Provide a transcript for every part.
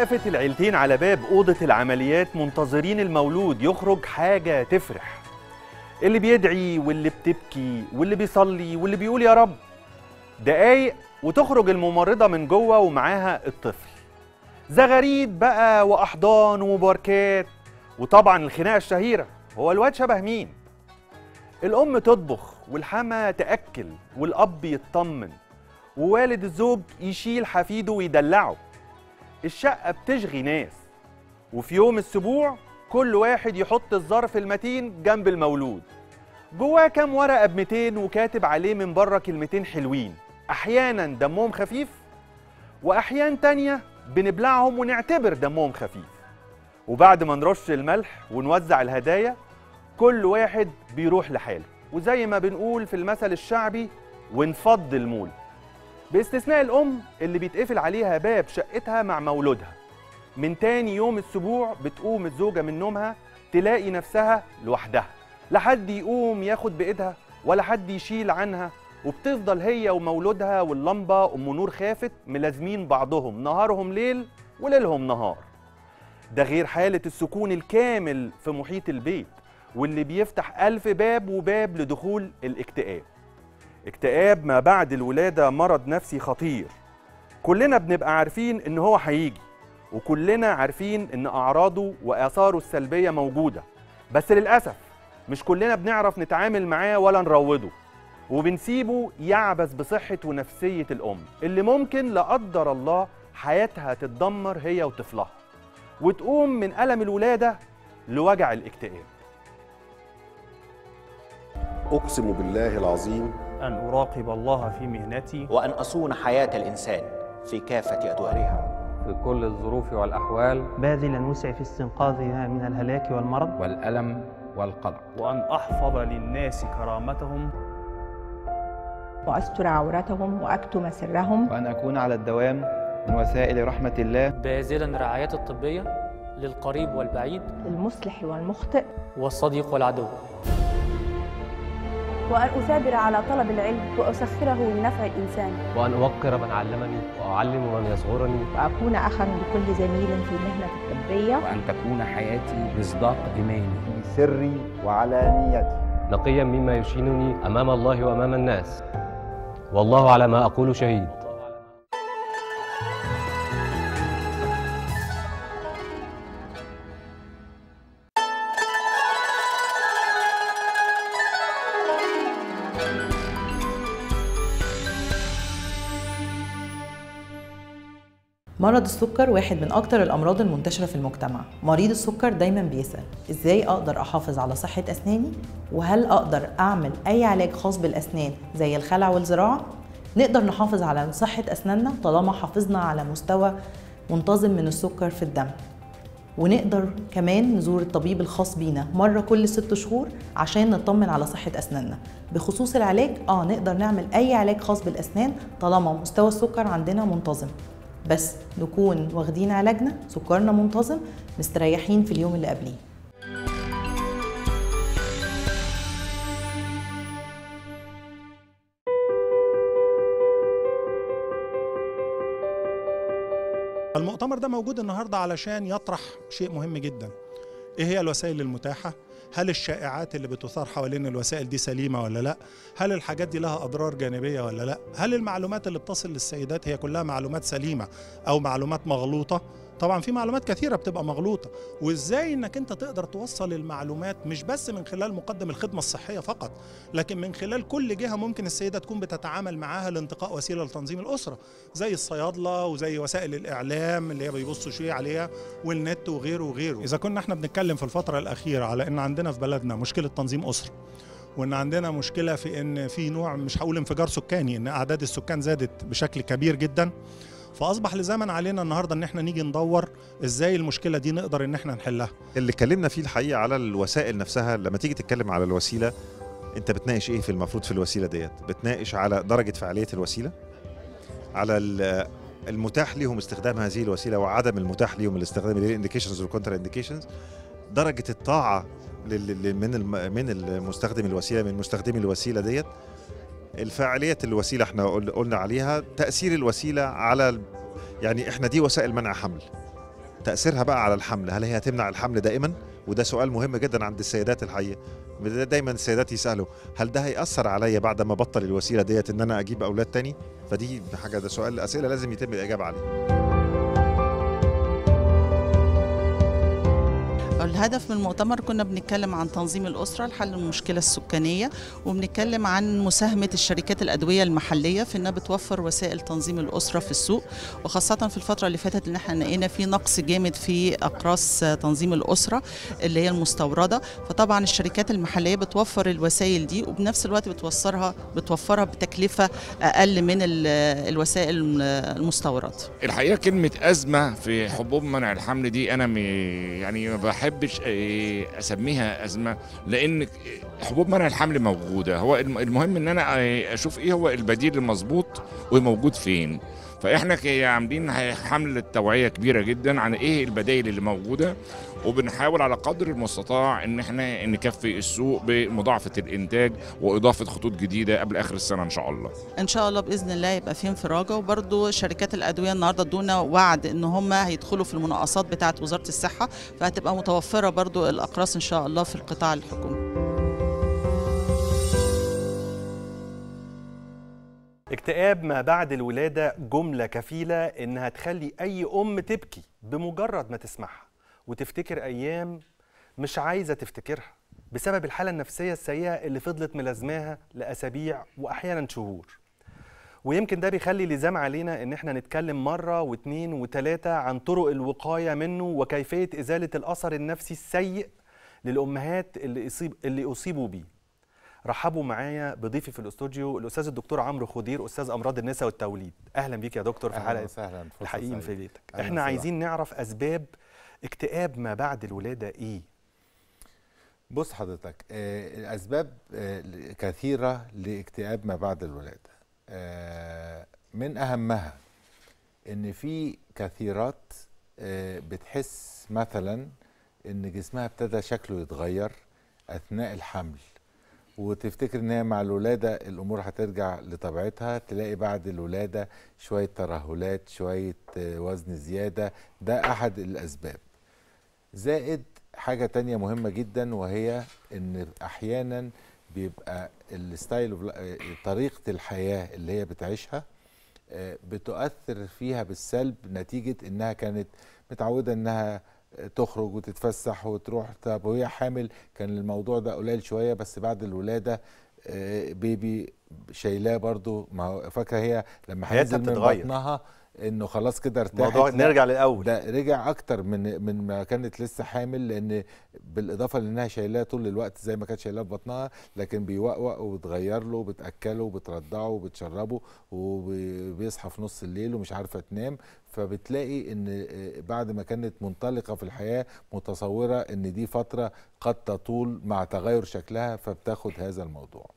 وقفت العيلتين على باب أوضة العمليات منتظرين المولود يخرج حاجة تفرح اللي بيدعي واللي بتبكي واللي بيصلي واللي بيقول يا رب دقايق وتخرج الممرضة من جوه ومعاها الطفل زغاريد بقى وأحضان ومباركات وطبعا الخناقة الشهيرة هو الواد شبه مين الأم تطبخ والحما تأكل والأب يطمن ووالد الزوج يشيل حفيده ويدلعه الشقة بتشغي ناس وفي يوم السبوع كل واحد يحط الظرف المتين جنب المولود جواه كام ورقة ب 200 وكاتب عليه من بره كلمتين حلوين أحيانا دمهم خفيف وأحيان تانية بنبلعهم ونعتبر دمهم خفيف وبعد ما نرش الملح ونوزع الهدايا كل واحد بيروح لحاله وزي ما بنقول في المثل الشعبي ونفض المول باستثناء الأم اللي بيتقفل عليها باب شقتها مع مولودها من تاني يوم السبوع بتقوم الزوجة من نومها تلاقي نفسها لوحدها لا حد يقوم ياخد بإيدها ولا حد يشيل عنها وبتفضل هي ومولودها واللمبة أم نور خافت ملازمين بعضهم نهارهم ليل وليلهم نهار ده غير حالة السكون الكامل في محيط البيت واللي بيفتح ألف باب وباب لدخول الاكتئاب اكتئاب ما بعد الولادة مرض نفسي خطير كلنا بنبقى عارفين إن هو هيجي وكلنا عارفين إن أعراضه وآثاره السلبية موجودة بس للأسف مش كلنا بنعرف نتعامل معاه ولا نروضه وبنسيبه يعبث بصحة ونفسية الأم اللي ممكن لا قدر الله حياتها تتدمر هي وطفلها وتقوم من ألم الولادة لوجع الاكتئاب أقسم بالله العظيم أن أراقب الله في مهنتي وأن أصون حياة الإنسان في كافة أدوارها في كل الظروف والأحوال باذلا وسعي في استنقاذها من الهلاك والمرض والألم والقلق وأن أحفظ للناس كرامتهم وأستر عورتهم وأكتم سرهم وأن أكون على الدوام من وسائل رحمة الله باذلا رعاية الطبية للقريب والبعيد المصلح والمخطئ والصديق والعدو وأن أثابر على طلب العلم وأسخره لنفع الإنسان وأن أوقر من علمني وأعلم من يصغرني وأكون أخا لكل زميل في المهنة الطبية وأن تكون حياتي مصداق إيماني في سري وعلانيتي نقيا مما يشينني أمام الله وأمام الناس والله على ما أقول شهيد مرض السكر واحد من أكتر الأمراض المنتشرة في المجتمع مريض السكر دايما بيسأل إزاي أقدر أحافظ على صحة أسناني وهل أقدر أعمل أي علاج خاص بالأسنان زي الخلع والزراعة نقدر نحافظ على صحة أسناننا طالما حافظنا على مستوى منتظم من السكر في الدم ونقدر كمان نزور الطبيب الخاص بينا مرة كل ست شهور عشان نطمن على صحة أسناننا بخصوص العلاج آه نقدر نعمل أي علاج خاص بالأسنان طالما مستوى السكر عندنا منتظم بس نكون واخدين علاجنا سكرنا منتظم مستريحين في اليوم اللي قبليه المؤتمر ده موجود النهارده علشان يطرح شيء مهم جدا ايه هي الوسائل المتاحه هل الشائعات اللي بتثار حوالين الوسائل دي سليمه ولا لا هل الحاجات دي لها اضرار جانبيه ولا لا هل المعلومات اللي بتصل للسيدات هي كلها معلومات سليمه او معلومات مغلوطه طبعا في معلومات كثيره بتبقى مغلوطه وازاي انك انت تقدر توصل المعلومات مش بس من خلال مقدم الخدمه الصحيه فقط لكن من خلال كل جهه ممكن السيده تكون بتتعامل معاها لانتقاء وسيله لتنظيم الاسره زي الصيادله وزي وسائل الاعلام اللي هي بيبصوا شويه عليها والنت وغيره وغيره اذا كنا احنا بنتكلم في الفتره الاخيره على ان عندنا في بلدنا مشكله تنظيم اسره وان عندنا مشكله في ان في نوع مش هقول انفجار سكاني ان اعداد السكان زادت بشكل كبير جدا فاصبح لزمن علينا النهارده ان احنا نيجي ندور ازاي المشكله دي نقدر ان احنا نحلها اللي اتكلمنا فيه الحقيقه على الوسائل نفسها لما تيجي تتكلم على الوسيله انت بتناقش ايه في المفروض في الوسيله ديت بتناقش على درجه فعاليه الوسيله على المتاح لهم استخدام هذه الوسيله وعدم المتاح لهم الاستخدام للانديكيشنز والكونتر انديكيشنز درجه الطاعه من من المستخدم الوسيله من مستخدمي الوسيله ديت الفاعليه الوسيله احنا قلنا عليها تاثير الوسيله على يعني احنا دي وسائل منع حمل تاثيرها بقى على الحمل هل هي هتمنع الحمل دائما وده سؤال مهم جدا عند السيدات الحقيقه دايما السيدات يسالوا هل ده هياثر عليا بعد ما بطل الوسيله ديت ان انا اجيب اولاد تاني فدي حاجه ده سؤال اسئله لازم يتم الاجابه عليه الهدف من المؤتمر كنا بنتكلم عن تنظيم الأسرة لحل المشكلة السكانية وبنتكلم عن مساهمة الشركات الأدوية المحلية في أنها بتوفر وسائل تنظيم الأسرة في السوق وخاصة في الفترة اللي فاتت ان احنا لقينا في نقص جامد في أقراص تنظيم الأسرة اللي هي المستوردة فطبعا الشركات المحلية بتوفر الوسائل دي وبنفس الوقت بتوفرها بتوفرها بتكلفة أقل من الوسائل المستوردة الحقيقة كلمة أزمة في حبوب منع الحمل دي أنا يعني بحب احبش آه، اسميها ازمه لان حبوب منع الحمل موجوده هو المهم ان انا آه، اشوف ايه هو البديل المظبوط وموجود فين فاحنا عاملين حمله توعيه كبيره جدا عن ايه البدائل اللي موجوده وبنحاول على قدر المستطاع ان احنا نكفي السوق بمضاعفه الانتاج واضافه خطوط جديده قبل اخر السنه ان شاء الله ان شاء الله باذن الله يبقى في انفراجه وبرده شركات الادويه النهارده ادونا وعد ان هم هيدخلوا في المناقصات بتاعه وزاره الصحه فهتبقى متوفره برضه الاقراص ان شاء الله في القطاع الحكومي اكتئاب ما بعد الولادة جملة كفيلة إنها تخلي أي أم تبكي بمجرد ما تسمعها وتفتكر ايام مش عايزه تفتكرها بسبب الحاله النفسيه السيئه اللي فضلت ملازماها لاسابيع واحيانا شهور ويمكن ده بيخلي لزام علينا ان احنا نتكلم مره واتنين وتلاته عن طرق الوقايه منه وكيفيه ازاله الاثر النفسي السيء للامهات اللي يصيب اللي اصيبوا بيه رحبوا معايا بضيفي في الاستوديو الاستاذ الدكتور عمرو خدير استاذ امراض النساء والتوليد اهلا بيك يا دكتور في حلقه الحقيقي في بيتك احنا عايزين نعرف اسباب اكتئاب ما بعد الولاده ايه بص حضرتك آه الاسباب آه كثيره لاكتئاب ما بعد الولاده آه من اهمها ان في كثيرات آه، بتحس مثلا ان جسمها ابتدى شكله يتغير اثناء الحمل وتفتكر ان هي مع الولاده الامور هترجع لطبيعتها تلاقي بعد الولاده شويه ترهلات شويه آه، وزن زياده ده احد الاسباب زائد حاجه تانية مهمه جدا وهي ان احيانا بيبقى الستايل طريقه الحياه اللي هي بتعيشها آه، بتؤثر فيها بالسلب نتيجه انها كانت متعوده انها تخرج وتتفسح وتروح طب وهي حامل كان الموضوع ده قليل شويه بس بعد الولاده بيبي آه، شايلاه برضو ما فاكره هي لما بتتغير من بطنها انه خلاص كده ارتاحت موضوع نرجع للاول لا رجع اكتر من من ما كانت لسه حامل لان بالاضافه لانها شايلاه طول الوقت زي ما كانت شايلاه في بطنها لكن بيوقوق وبتغير له وبتاكله وبترضعه وبتشربه وبيصحى في نص الليل ومش عارفه تنام فبتلاقي ان آه، بعد ما كانت منطلقه في الحياه متصوره ان دي فتره قد تطول مع تغير شكلها فبتاخد هذا الموضوع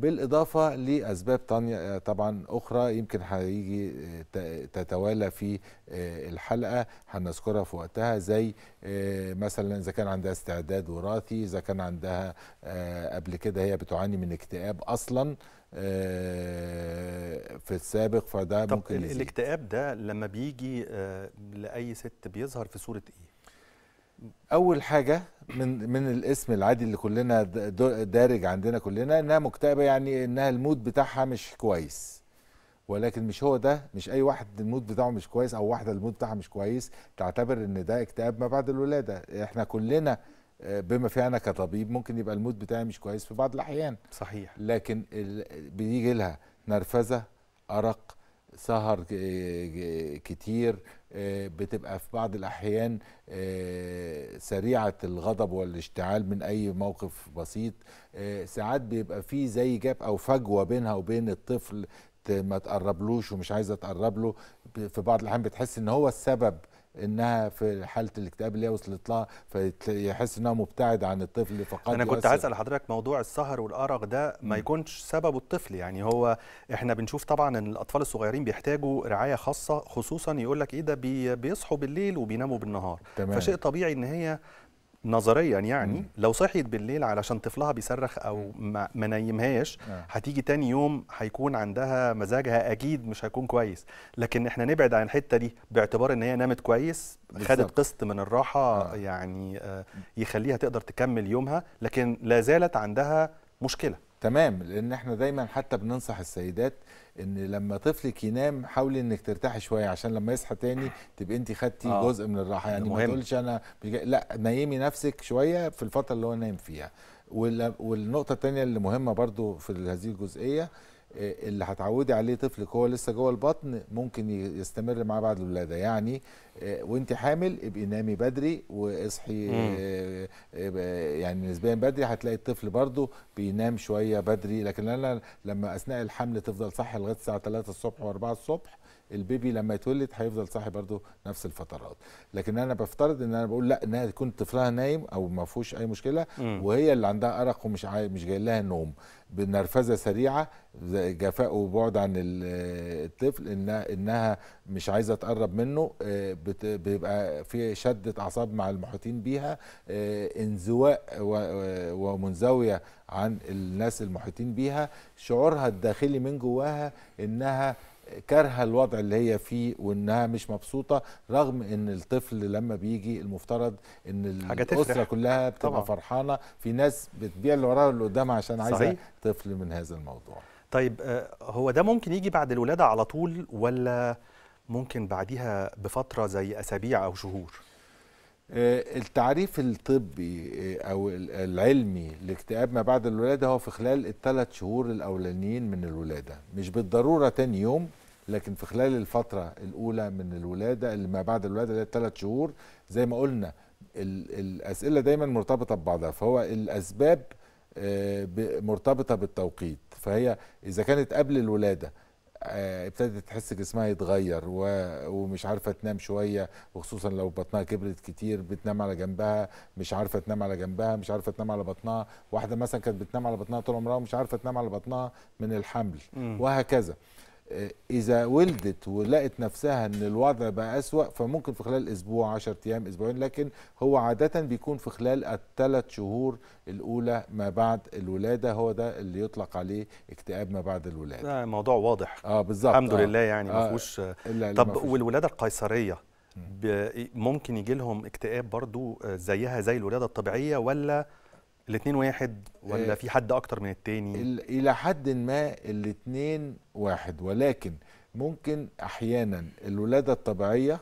بالإضافة لأسباب تانية آه، طبعا أخرى يمكن هيجي آه، تتوالى في آه، الحلقة هنذكرها في وقتها زي مثلا إذا كان عندها استعداد وراثي إذا كان عندها قبل كده هي بتعاني من اكتئاب أصلا في السابق فده طب ممكن الاكتئاب ده لما بيجي لأي ست بيظهر في صورة إيه؟ اول حاجه من من الاسم العادي اللي كلنا دارج عندنا كلنا انها مكتئبه يعني انها المود بتاعها مش كويس ولكن مش هو ده مش اي واحد المود بتاعه مش كويس او واحده المود بتاعها مش كويس تعتبر ان ده اكتئاب ما بعد الولاده احنا كلنا آه، بما فيها انا كطبيب ممكن يبقى المود بتاعي مش كويس في بعض الاحيان صحيح لكن بيجي لها نرفزه ارق سهر آه، كتير آه، بتبقى في بعض الأحيان آه، سريعة الغضب والاشتعال من أي موقف بسيط آه، ساعات بيبقى في زي جاب أو فجوة بينها وبين الطفل ما تقربلوش ومش عايزه تقربله في بعض الاحيان بتحس ان هو السبب انها في حاله الاكتئاب اللي هي وصلت لها فيحس انها مبتعد عن الطفل فقط انا كنت عايز اسال حضرتك موضوع السهر والارق ده ما يكونش سببه الطفل يعني هو احنا بنشوف طبعا ان الاطفال الصغيرين بيحتاجوا رعايه خاصه خصوصا يقول لك ايه ده بيصحوا بالليل وبيناموا بالنهار تمام. فشيء طبيعي ان هي نظريا يعني مم. لو صحيت بالليل علشان طفلها بيصرخ او ما, نايمهاش نيمهاش آه. هتيجي تاني يوم هيكون عندها مزاجها اكيد مش هيكون كويس لكن احنا نبعد عن الحته دي باعتبار ان هي نامت كويس بالزبط. خدت قسط من الراحه آه. يعني آه يخليها تقدر تكمل يومها لكن لا زالت عندها مشكله تمام لان احنا دايما حتى بننصح السيدات ان لما طفلك ينام حاولي انك ترتاحي شويه عشان لما يصحى تاني تبقى انت خدتي آه. جزء من الراحه يعني مهم. ما تقولش انا لا نيمي نفسك شويه في الفتره اللي هو نايم فيها والنقطه الثانيه اللي مهمه برضو في هذه الجزئيه إيه، اللي هتعودي عليه طفلك هو لسه جوه البطن ممكن يستمر معاه بعد الولاده يعني إيه، وانت حامل ابقي نامي بدري واصحي إيه، يعني نسبيا بدري هتلاقي الطفل برضه بينام شويه بدري لكن انا لما اثناء الحمل تفضل صحي لغايه الساعه 3 الصبح و4 الصبح البيبي لما يتولد هيفضل صاحي برضه نفس الفترات لكن انا بفترض ان انا بقول لا انها تكون طفلها نايم او ما فيهوش اي مشكله وهي اللي عندها ارق ومش عاي... مش جاي لها النوم بنرفزه سريعه جفاء وبعد عن الطفل انها انها مش عايزه تقرب منه آه، بيبقى في شده اعصاب مع المحيطين بيها آه، انزواء ومنزويه عن الناس المحيطين بيها شعورها الداخلي من جواها انها كارهه الوضع اللي هي فيه وانها مش مبسوطه رغم ان الطفل لما بيجي المفترض ان الاسره كلها بتبقى طبعا. فرحانه في ناس بتبيع اللي وراها واللي قدامها عشان عايزه طفل من هذا الموضوع طيب آه، هو ده ممكن يجي بعد الولاده على طول ولا ممكن بعديها بفتره زي اسابيع او شهور آه، التعريف الطبي آه، او العلمي لاكتئاب ما بعد الولاده هو في خلال الثلاث شهور الاولانيين من الولاده مش بالضروره تاني يوم لكن في خلال الفتره الاولى من الولاده اللي ما بعد الولاده اللي هي الثلاث شهور زي ما قلنا الاسئله دايما مرتبطه ببعضها فهو الاسباب آه، مرتبطه بالتوقيت فهي اذا كانت قبل الولاده آه، ابتدت تحس جسمها يتغير ومش عارفه تنام شويه وخصوصا لو بطنها كبرت كتير بتنام على جنبها مش عارفه تنام على جنبها مش عارفه تنام على بطنها واحده مثلا كانت بتنام على بطنها طول عمرها ومش عارفه تنام على بطنها من الحمل وهكذا آه، اذا ولدت ولقت نفسها ان الوضع بقى اسوا فممكن في خلال اسبوع 10 ايام اسبوعين لكن هو عاده بيكون في خلال الثلاث شهور الاولى ما بعد الولاده هو ده اللي يطلق عليه اكتئاب ما بعد الولاده ده موضوع واضح اه بالظبط الحمد آه. لله يعني آه. ما فيهوش طب مفهوش. والولاده القيصريه ممكن يجي لهم اكتئاب برضو آه، زيها زي الولاده الطبيعيه ولا الاثنين واحد ولا آه، في حد اكتر من التاني الى حد ما الاثنين واحد ولكن ممكن احيانا الولاده الطبيعيه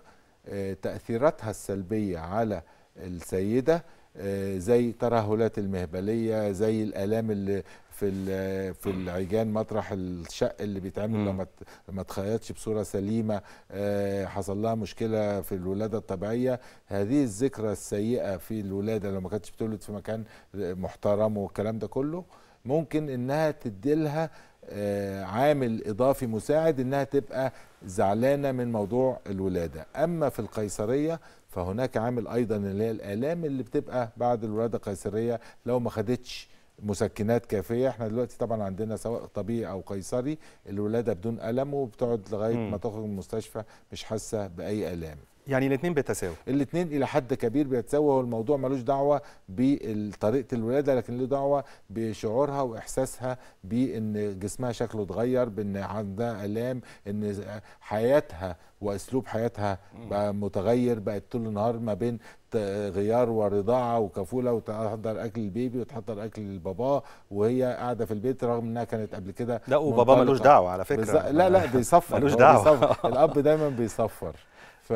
آه، تاثيراتها السلبيه على السيده آه، زي ترهلات المهبليه زي الالام اللي في في العجان مطرح الشق اللي بيتعمل لما ما تخيطش بصوره سليمه آه، حصل لها مشكله في الولاده الطبيعيه هذه الذكرى السيئه في الولاده لو ما كانتش بتولد في مكان آه، محترم والكلام ده كله ممكن انها تدي لها آه، عامل اضافي مساعد انها تبقى زعلانه من موضوع الولاده اما في القيصريه فهناك عامل ايضا اللي هي الالام اللي بتبقى بعد الولاده القيصريه لو ما خدتش مسكنات كافيه احنا دلوقتي طبعا عندنا سواء طبيعي او قيصري الولاده بدون الم وبتقعد لغايه ما تخرج من المستشفى مش حاسه باي الام يعني الاثنين بيتساووا الاثنين الى حد كبير بيتساووا والموضوع ملوش دعوه بطريقه الولاده لكن له دعوه بشعورها واحساسها بان جسمها شكله اتغير بان عندها الام ان حياتها واسلوب حياتها بقى متغير بقت طول النهار ما بين غيار ورضاعه وكفوله وتحضر اكل البيبي وتحضر اكل البابا وهي قاعده في البيت رغم انها كانت قبل كده لا وبابا ملوش دعوه على فكره لا لا بيصفر ملوش دعوه بيصفر. الاب دايما بيصفر ف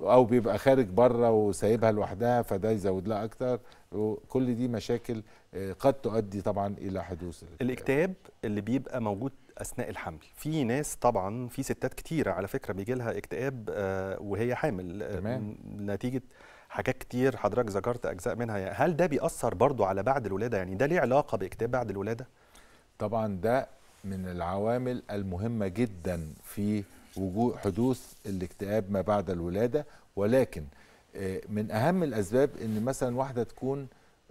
او بيبقى خارج بره وسايبها لوحدها فده يزود لها اكتر وكل دي مشاكل آه، قد تؤدي طبعا الى حدوث الاكتئاب اللي بيبقى موجود اثناء الحمل في ناس طبعا في ستات كتيره على فكره بيجي لها اكتئاب آه، وهي حامل آه، تمام. نتيجه حاجات كتير حضرتك ذكرت اجزاء منها يعني هل ده بيأثر برضو على بعد الولاده يعني ده ليه علاقه باكتئاب بعد الولاده طبعا ده من العوامل المهمه جدا في وجود حدوث الاكتئاب ما بعد الولاده ولكن آه، من اهم الاسباب ان مثلا واحده تكون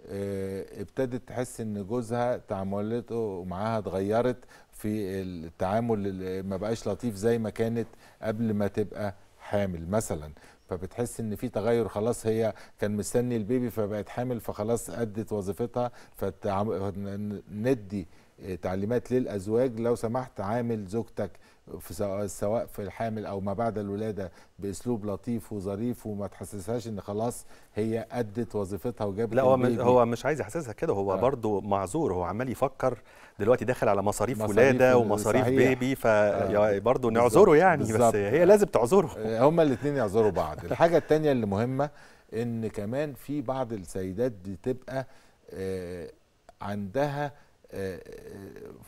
آه، ابتدت تحس ان جوزها تعاملته معاها اتغيرت في التعامل ما بقاش لطيف زي ما كانت قبل ما تبقى حامل مثلا فبتحس ان في تغير خلاص هي كان مستني البيبي فبقت حامل فخلاص ادت وظيفتها فندي آه، تعليمات للازواج لو سمحت عامل زوجتك في سواء في الحامل او ما بعد الولاده باسلوب لطيف وظريف وما تحسسهاش ان خلاص هي ادت وظيفتها وجابت لا هو هو مش عايز يحسسها كده هو آه. برضو معذور هو عمال يفكر دلوقتي داخل على مصاريف, مصاريف ولاده ومصاريف صحيح. بيبي فبرضه آه. نعذره يعني بالزبط. بس هي لازم تعذره آه، هما الاثنين يعذروا بعض الحاجه الثانيه اللي مهمه ان كمان في بعض السيدات بتبقى آه عندها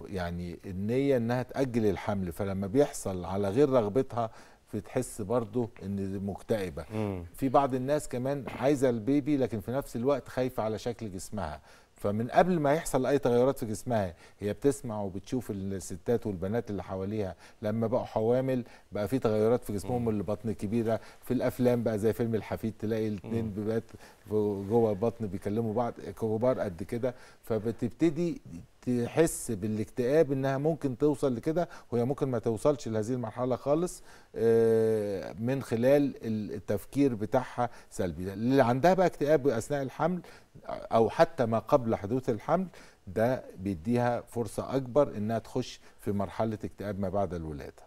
يعني النية انها تأجل الحمل فلما بيحصل على غير رغبتها بتحس برضه ان مكتئبه مم. في بعض الناس كمان عايزه البيبي لكن في نفس الوقت خايفه على شكل جسمها فمن قبل ما يحصل اي تغيرات في جسمها هي بتسمع وبتشوف الستات والبنات اللي حواليها لما بقوا حوامل بقى في تغيرات في جسمهم البطن كبيره في الافلام بقى زي فيلم الحفيد تلاقي الاثنين بيبات جوه البطن بيكلموا بعض كبار قد كده فبتبتدي تحس بالاكتئاب انها ممكن توصل لكده وهي ممكن ما توصلش لهذه المرحله خالص آه، من خلال التفكير بتاعها سلبي اللي عندها بقى اكتئاب اثناء الحمل او حتى ما قبل حدوث الحمل ده بيديها فرصه اكبر انها تخش في مرحله اكتئاب ما بعد الولاده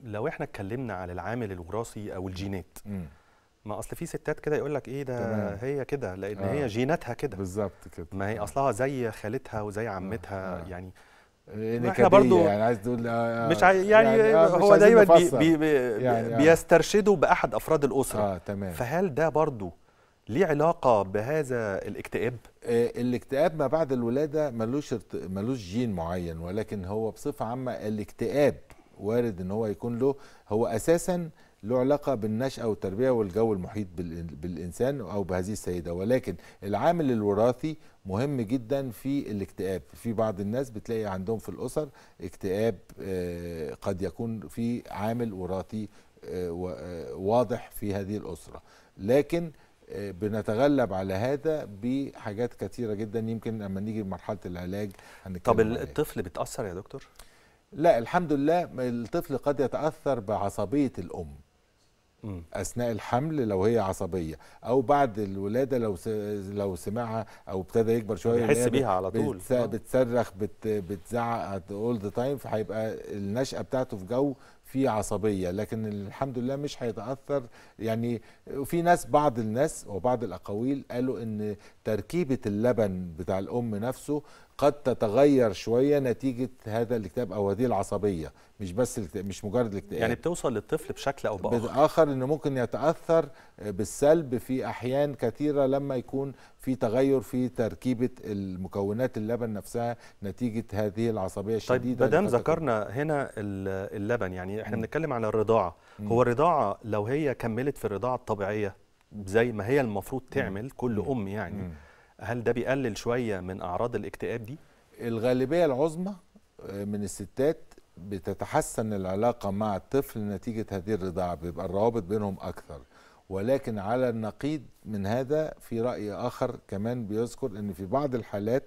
لو احنا اتكلمنا على العامل الوراثي او الجينات م. ما اصل في ستات كده يقول لك ايه ده هي كده لان آه. هي جيناتها كده بالظبط كده ما هي آه. اصلها زي خالتها وزي عمتها آه. آه. يعني احنا برضو يعني عايز تقول آه, آه، مش عايز يعني, يعني آه هو دايما بي بي بي يعني آه. بيسترشدوا باحد افراد الاسره آه تمام فهل ده برضو ليه علاقه بهذا الاكتئاب آه الاكتئاب ما بعد الولاده ملوش ملوش جين معين ولكن هو بصفه عامه الاكتئاب وارد ان هو يكون له هو اساسا آه له علاقة بالنشأة والتربية والجو المحيط بالإنسان أو بهذه السيدة ولكن العامل الوراثي مهم جدا في الاكتئاب في بعض الناس بتلاقي عندهم في الأسر اكتئاب آه، قد يكون في عامل وراثي آه، آه، واضح في هذه الأسرة لكن بنتغلب على هذا بحاجات كثيره جدا يمكن لما نيجي لمرحلة العلاج طب الطفل بيتأثر يا دكتور؟ لا الحمد لله الطفل قد يتأثر بعصبية الأم اثناء الحمل لو هي عصبيه او بعد الولاده لو لو سمعها او ابتدى يكبر شويه بيحس بيها على طول آه. بتصرخ بت بتزعق اول ذا تايم فهيبقى النشاه بتاعته في جو في عصبيه لكن الحمد لله مش هيتاثر يعني في ناس بعض الناس وبعض الاقاويل قالوا ان تركيبه اللبن بتاع الام نفسه قد تتغير شويه نتيجه هذا الاكتئاب او هذه العصبيه مش بس مش مجرد الاكتئاب يعني بتوصل للطفل بشكل او باخر باخر انه ممكن يتاثر بالسلب في احيان كثيره لما يكون في تغير في تركيبه المكونات اللبن نفسها نتيجه هذه العصبيه طيب، الشديده طيب ما ذكرنا هنا اللبن يعني احنا بنتكلم على الرضاعه م. هو الرضاعه لو هي كملت في الرضاعه الطبيعيه زي ما هي المفروض تعمل كل ام يعني م. هل ده بيقلل شويه من اعراض الاكتئاب دي الغالبيه العظمى آه، من الستات بتتحسن العلاقه مع الطفل نتيجه هذه الرضاعه بيبقى الروابط بينهم اكثر ولكن على النقيض من هذا في راي اخر كمان بيذكر ان في بعض الحالات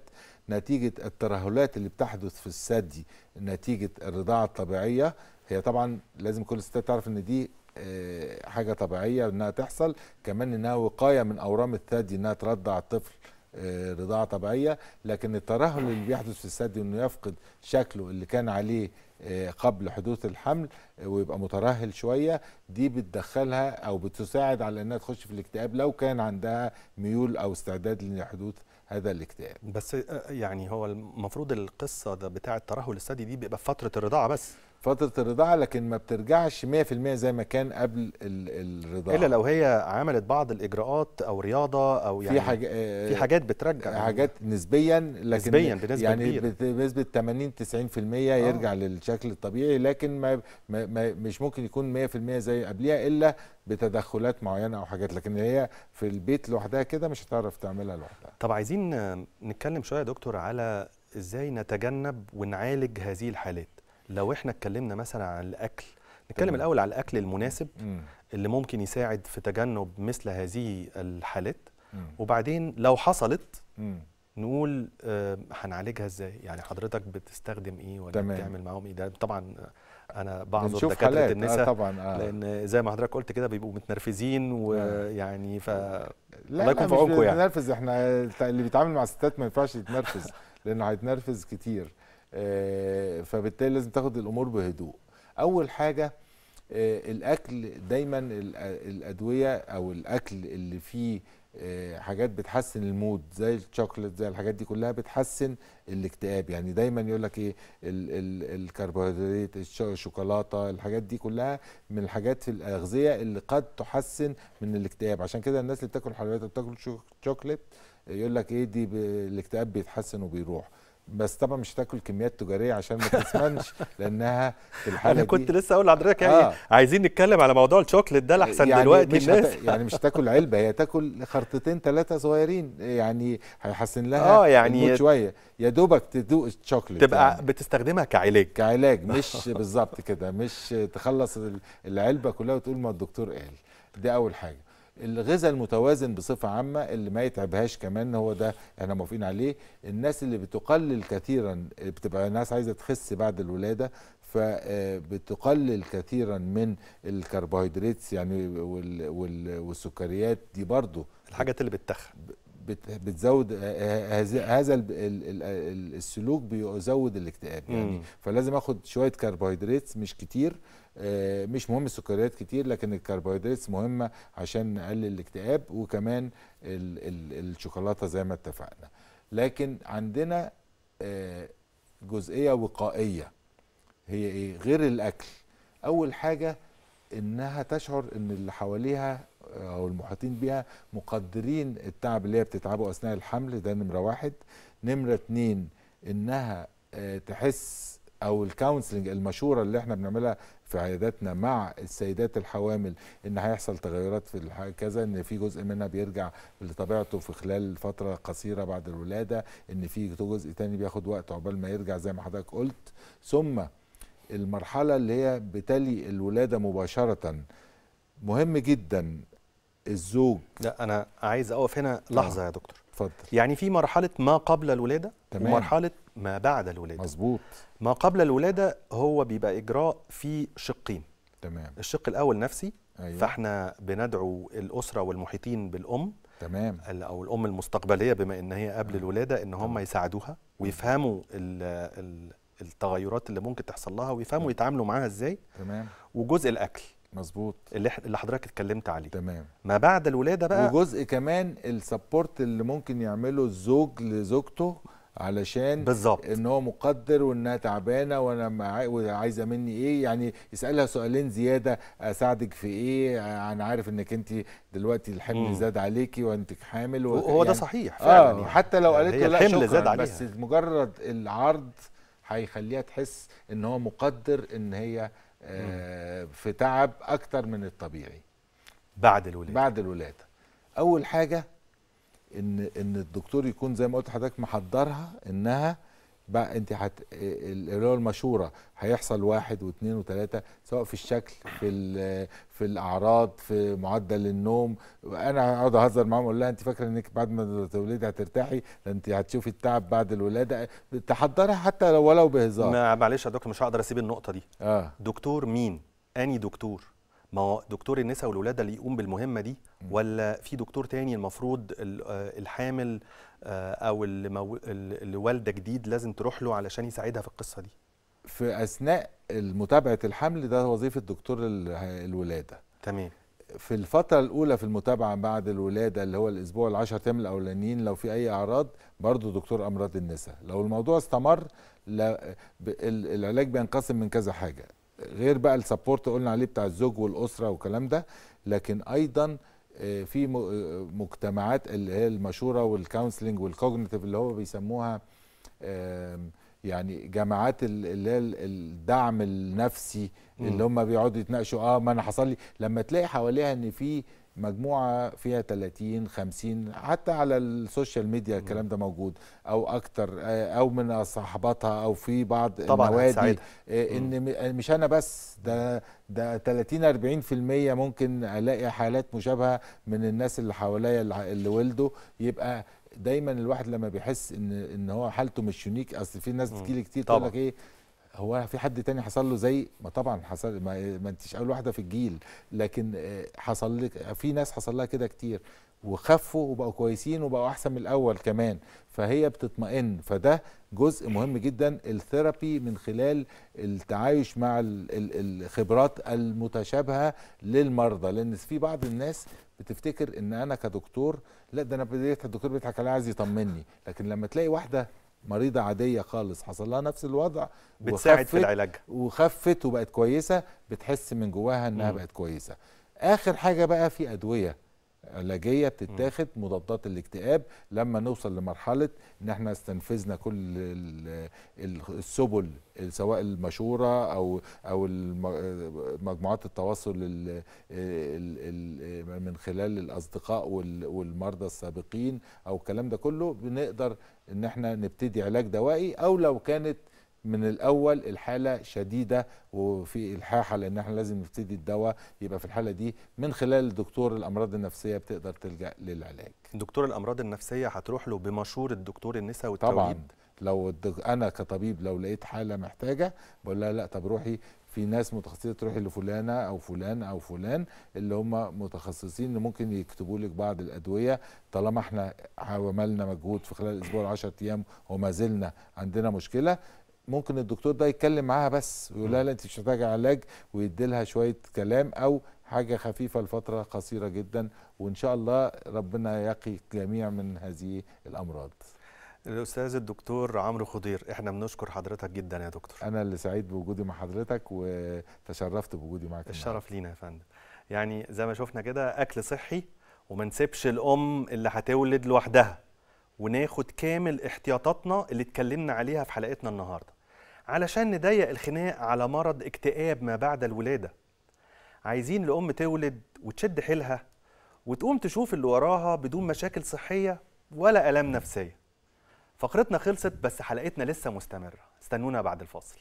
نتيجه الترهلات اللي بتحدث في الثدي نتيجه الرضاعه الطبيعيه هي طبعا لازم كل الستات تعرف ان دي آه، حاجه طبيعيه انها تحصل كمان انها وقايه من اورام الثدي انها ترضع الطفل آه، رضاعة طبيعية لكن الترهل اللي بيحدث في الثدي انه يفقد شكله اللي كان عليه آه، قبل حدوث الحمل آه، ويبقى مترهل شوية دي بتدخلها او بتساعد على انها تخش في الاكتئاب لو كان عندها ميول او استعداد لحدوث هذا الاكتئاب بس يعني هو المفروض القصة ده بتاع الترهل الثدي دي بيبقى في فترة الرضاعة بس فتره الرضاعه لكن ما بترجعش 100% زي ما كان قبل الرضاعه الا لو هي عملت بعض الاجراءات او رياضه او يعني في, حاج... آه، في حاجات بترجع حاجات نسبيا لكن نسبيا بنسبه يعني كبيره بنسبه 80 90% آه. يرجع آه. للشكل الطبيعي لكن ما... ما... ما مش ممكن يكون 100% زي قبليها الا بتدخلات معينه او حاجات لكن هي في البيت لوحدها كده مش هتعرف تعملها لوحدها طب عايزين نتكلم شويه يا دكتور على ازاي نتجنب ونعالج هذه الحالات لو احنا اتكلمنا مثلا عن الاكل نتكلم الاول على الاكل المناسب مم. اللي ممكن يساعد في تجنب مثل هذه الحالات مم. وبعدين لو حصلت مم. نقول آه هنعالجها ازاي يعني حضرتك بتستخدم ايه ولا تمام. بتعمل معاهم ايه ده طبعا انا بعض دكاتره آه، النساء آه طبعا آه. لان زي ما حضرتك قلت كده بيبقوا متنرفزين ويعني ف الله يكون في عونكم يعني احنا اللي بيتعامل مع الستات ما ينفعش يتنرفز لانه هيتنرفز كتير آه، فبالتالي لازم تاخد الامور بهدوء اول حاجه آه، الاكل دايما الادويه او الاكل اللي فيه آه، حاجات بتحسن المود زي الشوكليت زي الحاجات دي كلها بتحسن الاكتئاب يعني دايما يقول لك ايه الكربوهيدرات الشوكولاته الحاجات دي كلها من الحاجات في الاغذيه اللي قد تحسن من الاكتئاب عشان كده الناس اللي بتاكل حلويات بتاكل شوكليت يقول لك ايه دي الاكتئاب بيتحسن وبيروح بس طبعا مش هتاكل كميات تجاريه عشان ما تسمنش لانها في الحاله انا كنت دي لسه اقول لحضرتك يعني آه. عايزين نتكلم على موضوع الشوكليت ده الاحسن يعني دلوقتي مش الناس يعني مش تاكل علبه هي تاكل خرطتين ثلاثه صغيرين يعني هيحسن لها اه يعني شويه يا دوبك تدوق الشوكليت تبقى يعني. بتستخدمها كعلاج كعلاج مش بالظبط كده مش تخلص العلبه كلها وتقول ما الدكتور قال دي اول حاجه الغذاء المتوازن بصفه عامه اللي ما يتعبهاش كمان هو ده احنا موافقين عليه الناس اللي بتقلل كثيرا بتبقى الناس عايزه تخس بعد الولاده فبتقلل آه، كثيرا من الكربوهيدرات يعني والسكريات دي برضو الحاجات اللي بتتخن بتزود آه، آه، هذا السلوك بيزود الاكتئاب يعني فلازم اخد شويه كربوهيدرات مش كتير آه، مش مهم السكريات كتير لكن الكربوهيدرات مهمه عشان نقلل الاكتئاب وكمان الشوكولاته زي ما اتفقنا لكن عندنا جزئيه وقائيه هي ايه غير الاكل اول حاجه انها تشعر ان اللي حواليها او المحاطين بها مقدرين التعب اللي هي بتتعبه اثناء الحمل ده نمره واحد نمره اتنين انها آه، تحس او الكونسلنج المشوره اللي احنا بنعملها في عياداتنا مع السيدات الحوامل ان هيحصل تغيرات في كذا ان في جزء منها بيرجع لطبيعته في خلال فتره قصيره بعد الولاده ان في جزء تاني بياخد وقت عقبال ما يرجع زي ما حضرتك قلت ثم المرحله اللي هي بتلي الولاده مباشره مهم جدا الزوج لا انا عايز اقف هنا آه. لحظه آه. يا دكتور اتفضل يعني في مرحله ما قبل الولاده تمام. ومرحله ما بعد الولاده مظبوط ما قبل الولاده هو بيبقى اجراء في شقين تمام الشق الاول نفسي أيوة. فاحنا بندعو الاسره والمحيطين بالام تمام او الام المستقبليه بما ان هي قبل آه. الولاده ان هم يساعدوها ويفهموا ال التغيرات اللي ممكن تحصل لها ويفهموا يتعاملوا معاها ازاي تمام وجزء الاكل مظبوط اللي اللي حضرتك اتكلمت عليه تمام ما بعد الولاده بقى وجزء كمان السبورت اللي ممكن يعمله الزوج لزوجته علشان بالظبط ان هو مقدر وانها تعبانه وانا عايزه مني ايه يعني يسالها سؤالين زياده اساعدك في ايه انا عارف انك انت دلوقتي الحمل زاد عليكي وانت حامل هو يعني... ده صحيح آه، فعلا آه يعني حتى لو قالت له لا شكرا زاد عليها. بس مجرد العرض هيخليها تحس ان هو مقدر ان هي آه، في تعب اكتر من الطبيعي بعد الولاده بعد الولاده اول حاجه ان ان الدكتور يكون زي ما قلت لحضرتك محضرها انها بقى انت حت... اللي هو المشوره هيحصل واحد واثنين وثلاثه سواء في الشكل في في الاعراض في معدل النوم انا هقعد اهزر معاهم اقول لها انت فاكره انك بعد ما تولدي هترتاحي انت هتشوفي التعب بعد الولاده تحضرها حتى ولو بهزار معلش يا دكتور مش هقدر اسيب النقطه دي آه. دكتور مين اني دكتور ما هو دكتور النساء والولاده اللي يقوم بالمهمه دي ولا في دكتور تاني المفروض آه، الحامل آه، او اللي والده جديد لازم تروح له علشان يساعدها في القصه دي في اثناء متابعه الحمل ده وظيفه دكتور الولاده تمام في الفترة الأولى في المتابعة بعد الولادة اللي هو الأسبوع العشر أيام الأولانيين لو في أي أعراض برضو دكتور أمراض النساء لو الموضوع استمر العلاج بينقسم من كذا حاجة غير بقى السبورت قلنا عليه بتاع الزوج والاسره والكلام ده لكن ايضا آه، في آه، مجتمعات اللي هي المشوره والكونسلنج والكوجنيتيف اللي هو بيسموها يعني جامعات اللي هي الدعم النفسي اللي هم بيقعدوا يتناقشوا اه ما انا حصل لي لما تلاقي حواليها ان في مجموعه فيها 30 50 حتى على السوشيال ميديا الكلام ده موجود او اكتر آه، او من صاحباتها او في بعض طبعا النوادي آه، ان آه، مش انا بس ده ده 30 40% ممكن الاقي حالات مشابهه من الناس اللي حواليا اللي ولده يبقى دايما الواحد لما بيحس ان ان هو حالته مش يونيك اصل في ناس بتجيلي كتير تقول لك ايه هو في حد تاني حصل له زي ما طبعا حصل ما, ما انتش اول واحده في الجيل لكن آه، حصل لك في ناس حصل لها كده كتير وخفوا وبقوا كويسين وبقوا احسن من الاول كمان فهي بتطمئن فده جزء مهم جدا الثيرابي من خلال التعايش مع الخبرات المتشابهه للمرضى لان في بعض الناس بتفتكر ان انا كدكتور لا ده انا الدكتور بيضحك عليا عايز يطمني لكن لما تلاقي واحده مريضه عاديه خالص حصل لها نفس الوضع بتساعد في العلاج وخفت وبقت كويسه بتحس من جواها انها م. بقت كويسه اخر حاجه بقى في ادويه علاجيه بتتاخد مضادات الاكتئاب لما نوصل لمرحله ان احنا استنفذنا كل السبل سواء المشوره او او مجموعات التواصل من خلال الاصدقاء والمرضى السابقين او الكلام ده كله بنقدر ان احنا نبتدي علاج دوائي او لو كانت من الاول الحاله شديده وفي الحاحه لان احنا لازم نبتدي الدواء يبقى في الحاله دي من خلال دكتور الامراض النفسيه بتقدر تلجا للعلاج دكتور الامراض النفسيه هتروح له بمشوره دكتور النساء والتوليد طبعا لو انا كطبيب لو لقيت حاله محتاجه بقول لها لا طب روحي في ناس متخصصه تروحي لفلانه او فلان او فلان اللي هم متخصصين اللي ممكن يكتبوا لك بعض الادويه طالما احنا عملنا مجهود في خلال الاسبوع ال 10 ايام وما زلنا عندنا مشكله ممكن الدكتور ده يتكلم معاها بس ويقول لها لا انت مش محتاجه علاج ويدي لها شويه كلام او حاجه خفيفه لفتره قصيره جدا وان شاء الله ربنا يقي الجميع من هذه الامراض. الاستاذ الدكتور عمرو خضير احنا بنشكر حضرتك جدا يا دكتور. انا اللي سعيد بوجودي مع حضرتك وتشرفت بوجودي معك. الشرف لينا يا فندم. يعني زي ما شفنا كده اكل صحي وما نسيبش الام اللي هتولد لوحدها. وناخد كامل احتياطاتنا اللي اتكلمنا عليها في حلقتنا النهارده علشان نضيق الخناق على مرض اكتئاب ما بعد الولاده عايزين الام تولد وتشد حيلها وتقوم تشوف اللي وراها بدون مشاكل صحيه ولا الام نفسيه فقرتنا خلصت بس حلقتنا لسه مستمره استنونا بعد الفاصل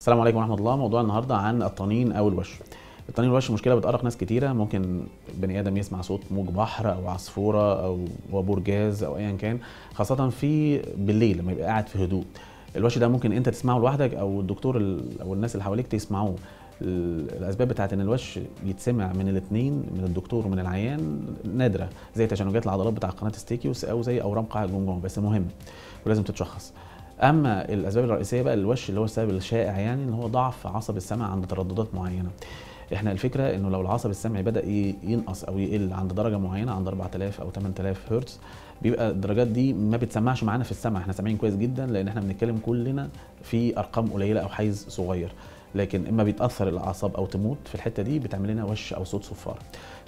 السلام عليكم ورحمه الله موضوع النهارده عن الطنين او الوشم التنين الوش مشكله بتقرق ناس كتيره ممكن بني ادم يسمع صوت موج بحر او عصفوره او وابور جاز او ايا كان خاصه في بالليل لما يبقى قاعد في هدوء الوش ده ممكن انت تسمعه لوحدك او الدكتور او الناس اللي حواليك تسمعوه الاسباب بتاعت ان الوش يتسمع من الاثنين من الدكتور ومن العيان نادره زي تشنجات العضلات بتاع قناه ستيكيوس او زي اورام قاع الجمجمه بس مهم ولازم تتشخص اما الاسباب الرئيسيه بقى الوش اللي هو السبب الشائع يعني ان هو ضعف عصب السمع عند ترددات معينه احنا الفكره انه لو العصب السمعي بدا ينقص او يقل عند درجه معينه عند 4000 او 8000 هرتز بيبقى الدرجات دي ما بتسمعش معانا في السمع احنا سامعين كويس جدا لان احنا بنتكلم كلنا في ارقام قليله او حيز صغير لكن اما بيتاثر الاعصاب او تموت في الحته دي بتعمل لنا وش او صوت صفاره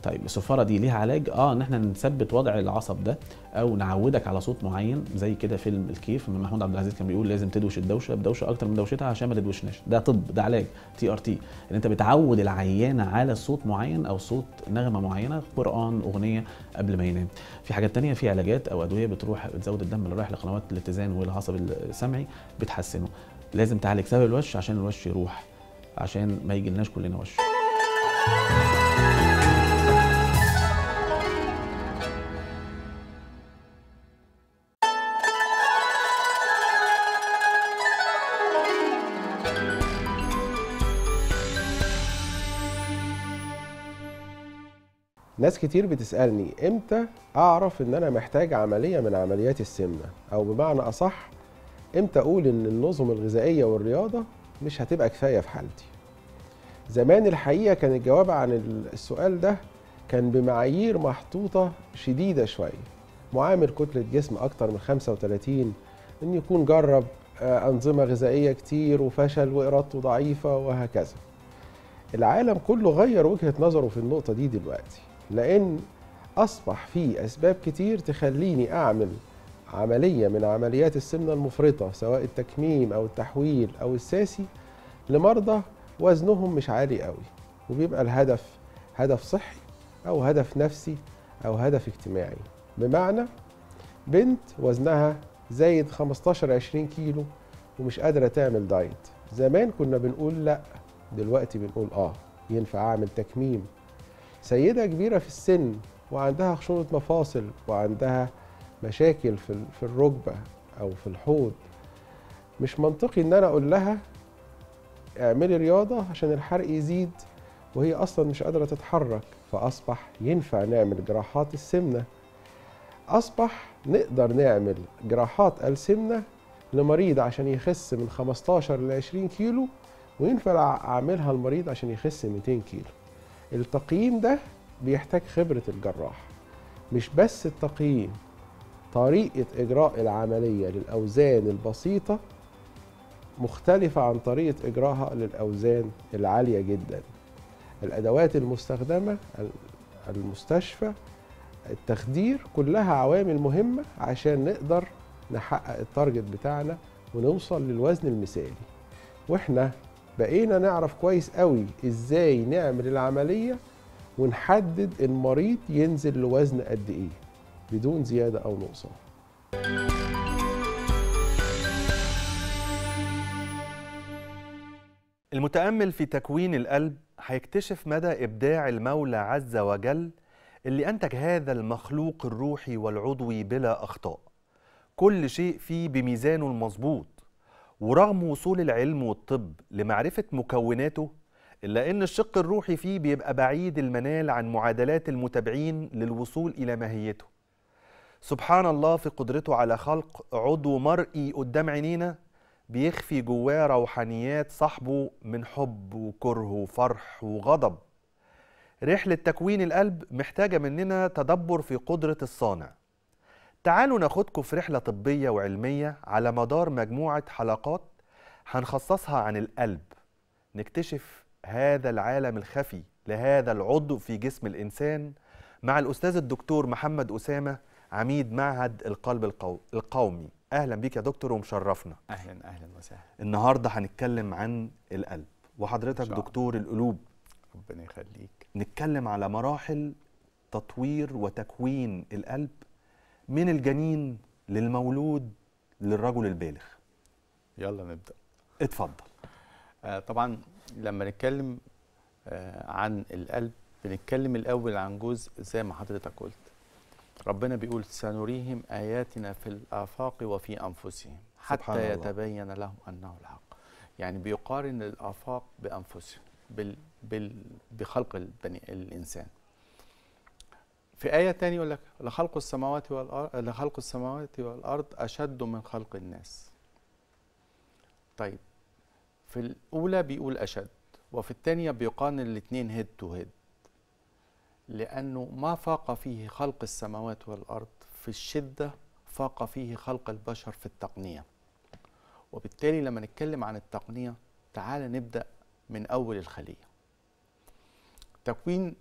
طيب الصفاره دي ليها علاج اه ان احنا نثبت وضع العصب ده او نعودك على صوت معين زي كده فيلم الكيف لما محمود عبد العزيز كان بيقول لازم تدوش الدوشه بدوشه اكتر من دوشتها عشان ما تدوشناش ده طب ده علاج تي ار تي ان انت بتعود العيان على صوت معين او صوت نغمه معينه قران اغنيه قبل ما ينام في حاجات تانية في علاجات او ادويه بتروح بتزود الدم اللي رايح لقنوات الاتزان والعصب السمعي بتحسنه لازم تعالج سبب الوش عشان الوش يروح عشان ما يجيلناش كلنا وش ناس كتير بتسألني امتى اعرف ان انا محتاج عملية من عمليات السمنة او بمعنى اصح امتى اقول ان النظم الغذائية والرياضة مش هتبقى كفايه في حالتي زمان الحقيقه كان الجواب عن السؤال ده كان بمعايير محطوطه شديده شويه معامل كتله جسم اكتر من 35 ان يكون جرب آه، انظمه غذائيه كتير وفشل وارادته ضعيفه وهكذا العالم كله غير وجهه نظره في النقطه دي دلوقتي لان اصبح في اسباب كتير تخليني اعمل عملية من عمليات السمنة المفرطة سواء التكميم أو التحويل أو الساسي لمرضى وزنهم مش عالي قوي وبيبقى الهدف هدف صحي أو هدف نفسي أو هدف اجتماعي بمعنى بنت وزنها زايد 15 20 كيلو ومش قادرة تعمل دايت زمان كنا بنقول لا دلوقتي بنقول اه ينفع اعمل تكميم سيدة كبيرة في السن وعندها خشونة مفاصل وعندها مشاكل في في الركبه او في الحوض مش منطقي ان انا اقول لها اعملي رياضه عشان الحرق يزيد وهي اصلا مش قادره تتحرك فاصبح ينفع نعمل جراحات السمنه اصبح نقدر نعمل جراحات السمنه لمريض عشان يخس من 15 ل 20 كيلو وينفع اعملها المريض عشان يخس 200 كيلو التقييم ده بيحتاج خبره الجراح مش بس التقييم طريقة إجراء العملية للأوزان البسيطة مختلفة عن طريقة إجراءها للأوزان العالية جدا الأدوات المستخدمة المستشفى التخدير كلها عوامل مهمة عشان نقدر نحقق التارجت بتاعنا ونوصل للوزن المثالي واحنا بقينا نعرف كويس قوي ازاي نعمل العملية ونحدد المريض ينزل لوزن قد ايه بدون زيادة أو نقصان المتأمل في تكوين القلب هيكتشف مدى إبداع المولى عز وجل اللي أنتج هذا المخلوق الروحي والعضوي بلا أخطاء كل شيء فيه بميزانه المظبوط ورغم وصول العلم والطب لمعرفة مكوناته إلا أن الشق الروحي فيه بيبقى بعيد المنال عن معادلات المتابعين للوصول إلى ماهيته سبحان الله في قدرته على خلق عضو مرئي قدام عينينا بيخفي جواه روحانيات صاحبه من حب وكره وفرح وغضب رحلة تكوين القلب محتاجة مننا تدبر في قدرة الصانع تعالوا ناخدكم في رحلة طبية وعلمية على مدار مجموعة حلقات هنخصصها عن القلب نكتشف هذا العالم الخفي لهذا العضو في جسم الإنسان مع الأستاذ الدكتور محمد أسامة عميد معهد القلب القومي اهلا بيك يا دكتور ومشرفنا اهلا اهلا وسهلا النهارده هنتكلم عن القلب وحضرتك دكتور القلوب ربنا يخليك نتكلم على مراحل تطوير وتكوين القلب من الجنين للمولود للرجل البالغ يلا نبدا اتفضل آه طبعا لما نتكلم آه عن القلب بنتكلم الاول عن جزء زي ما حضرتك قلت ربنا بيقول سنريهم آياتنا في الآفاق وفي أنفسهم حتى يتبين لهم أنه الحق يعني بيقارن الآفاق بأنفسهم بال بال بخلق البني الإنسان في آية تانية يقول لك لخلق السماوات والأرض لخلق السماوات والأرض أشد من خلق الناس طيب في الأولى بيقول أشد وفي الثانية بيقارن الاثنين هيد تو هيد لأنه ما فاق فيه خلق السماوات والأرض في الشدة فاق فيه خلق البشر في التقنية وبالتالي لما نتكلم عن التقنية تعال نبدأ من أول الخلية تكوين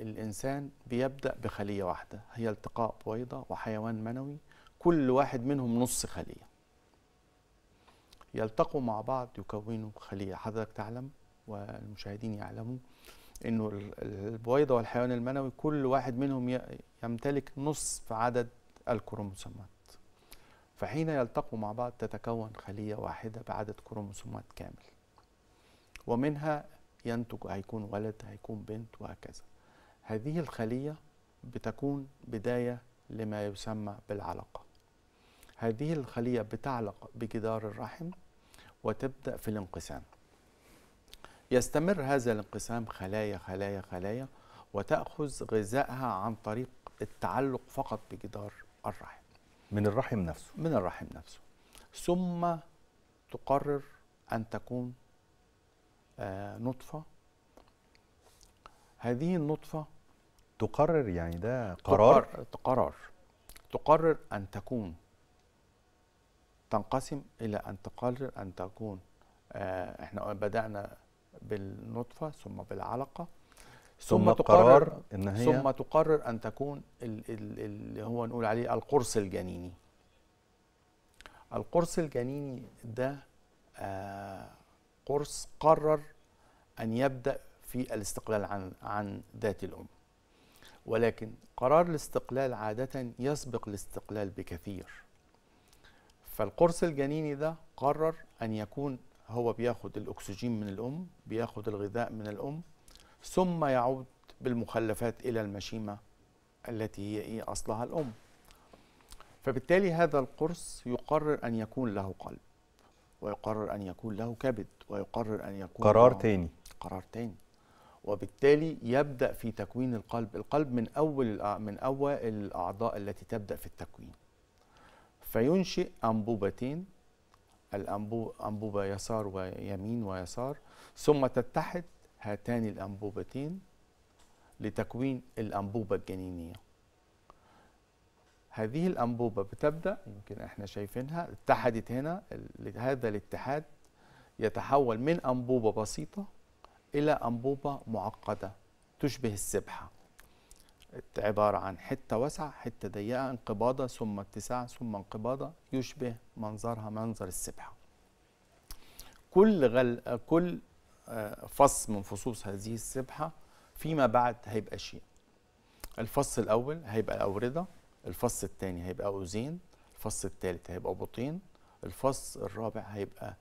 الإنسان بيبدأ بخلية واحدة هي التقاء بويضة وحيوان منوي كل واحد منهم نص خلية يلتقوا مع بعض يكونوا خلية حضرتك تعلم والمشاهدين يعلموا انه البويضه والحيوان المنوي كل واحد منهم يمتلك نصف عدد الكروموسومات فحين يلتقوا مع بعض تتكون خليه واحده بعدد كروموسومات كامل ومنها ينتج هيكون ولد هيكون بنت وهكذا هذه الخليه بتكون بدايه لما يسمى بالعلاقه هذه الخليه بتعلق بجدار الرحم وتبدا في الانقسام يستمر هذا الانقسام خلايا خلايا خلايا وتأخذ غذائها عن طريق التعلق فقط بجدار الرحم من الرحم نفسه من الرحم نفسه ثم تقرر أن تكون آه، نطفة هذه النطفة تقرر يعني ده قرار تقرر تقرر, تقرر أن تكون تنقسم إلى أن تقرر أن تكون آه، احنا بدأنا بالنطفه ثم بالعلقه ثم, ثم تقرر ان هي ثم تقرر ان تكون اللي هو نقول عليه القرص الجنيني القرص الجنيني ده آه قرص قرر ان يبدا في الاستقلال عن عن ذات الام ولكن قرار الاستقلال عاده يسبق الاستقلال بكثير فالقرص الجنيني ده قرر ان يكون هو بياخد الأكسجين من الأم بياخد الغذاء من الأم ثم يعود بالمخلفات إلى المشيمة التي هي إيه أصلها الأم فبالتالي هذا القرص يقرر أن يكون له قلب ويقرر أن يكون له كبد ويقرر أن يكون قرار له تاني قرار تاني وبالتالي يبدأ في تكوين القلب القلب من أول من أول الأعضاء التي تبدأ في التكوين فينشئ أنبوبتين الأنبوبة يسار ويمين ويسار ثم تتحد هاتان الأنبوبتين لتكوين الأنبوبة الجنينية هذه الأنبوبة بتبدأ يمكن احنا شايفينها اتحدت هنا هذا الاتحاد يتحول من أنبوبة بسيطة إلى أنبوبة معقدة تشبه السبحة عبارة عن حتة واسعة حتة ضيقة انقباضة ثم اتساع ثم انقباضة يشبه منظرها منظر السبحة كل, غل... كل آه، فص من فصوص هذه السبحة فيما بعد هيبقى شيء الفص الأول هيبقى أوردة الفص الثاني هيبقى أوزين الفص الثالث هيبقى بطين الفص الرابع هيبقى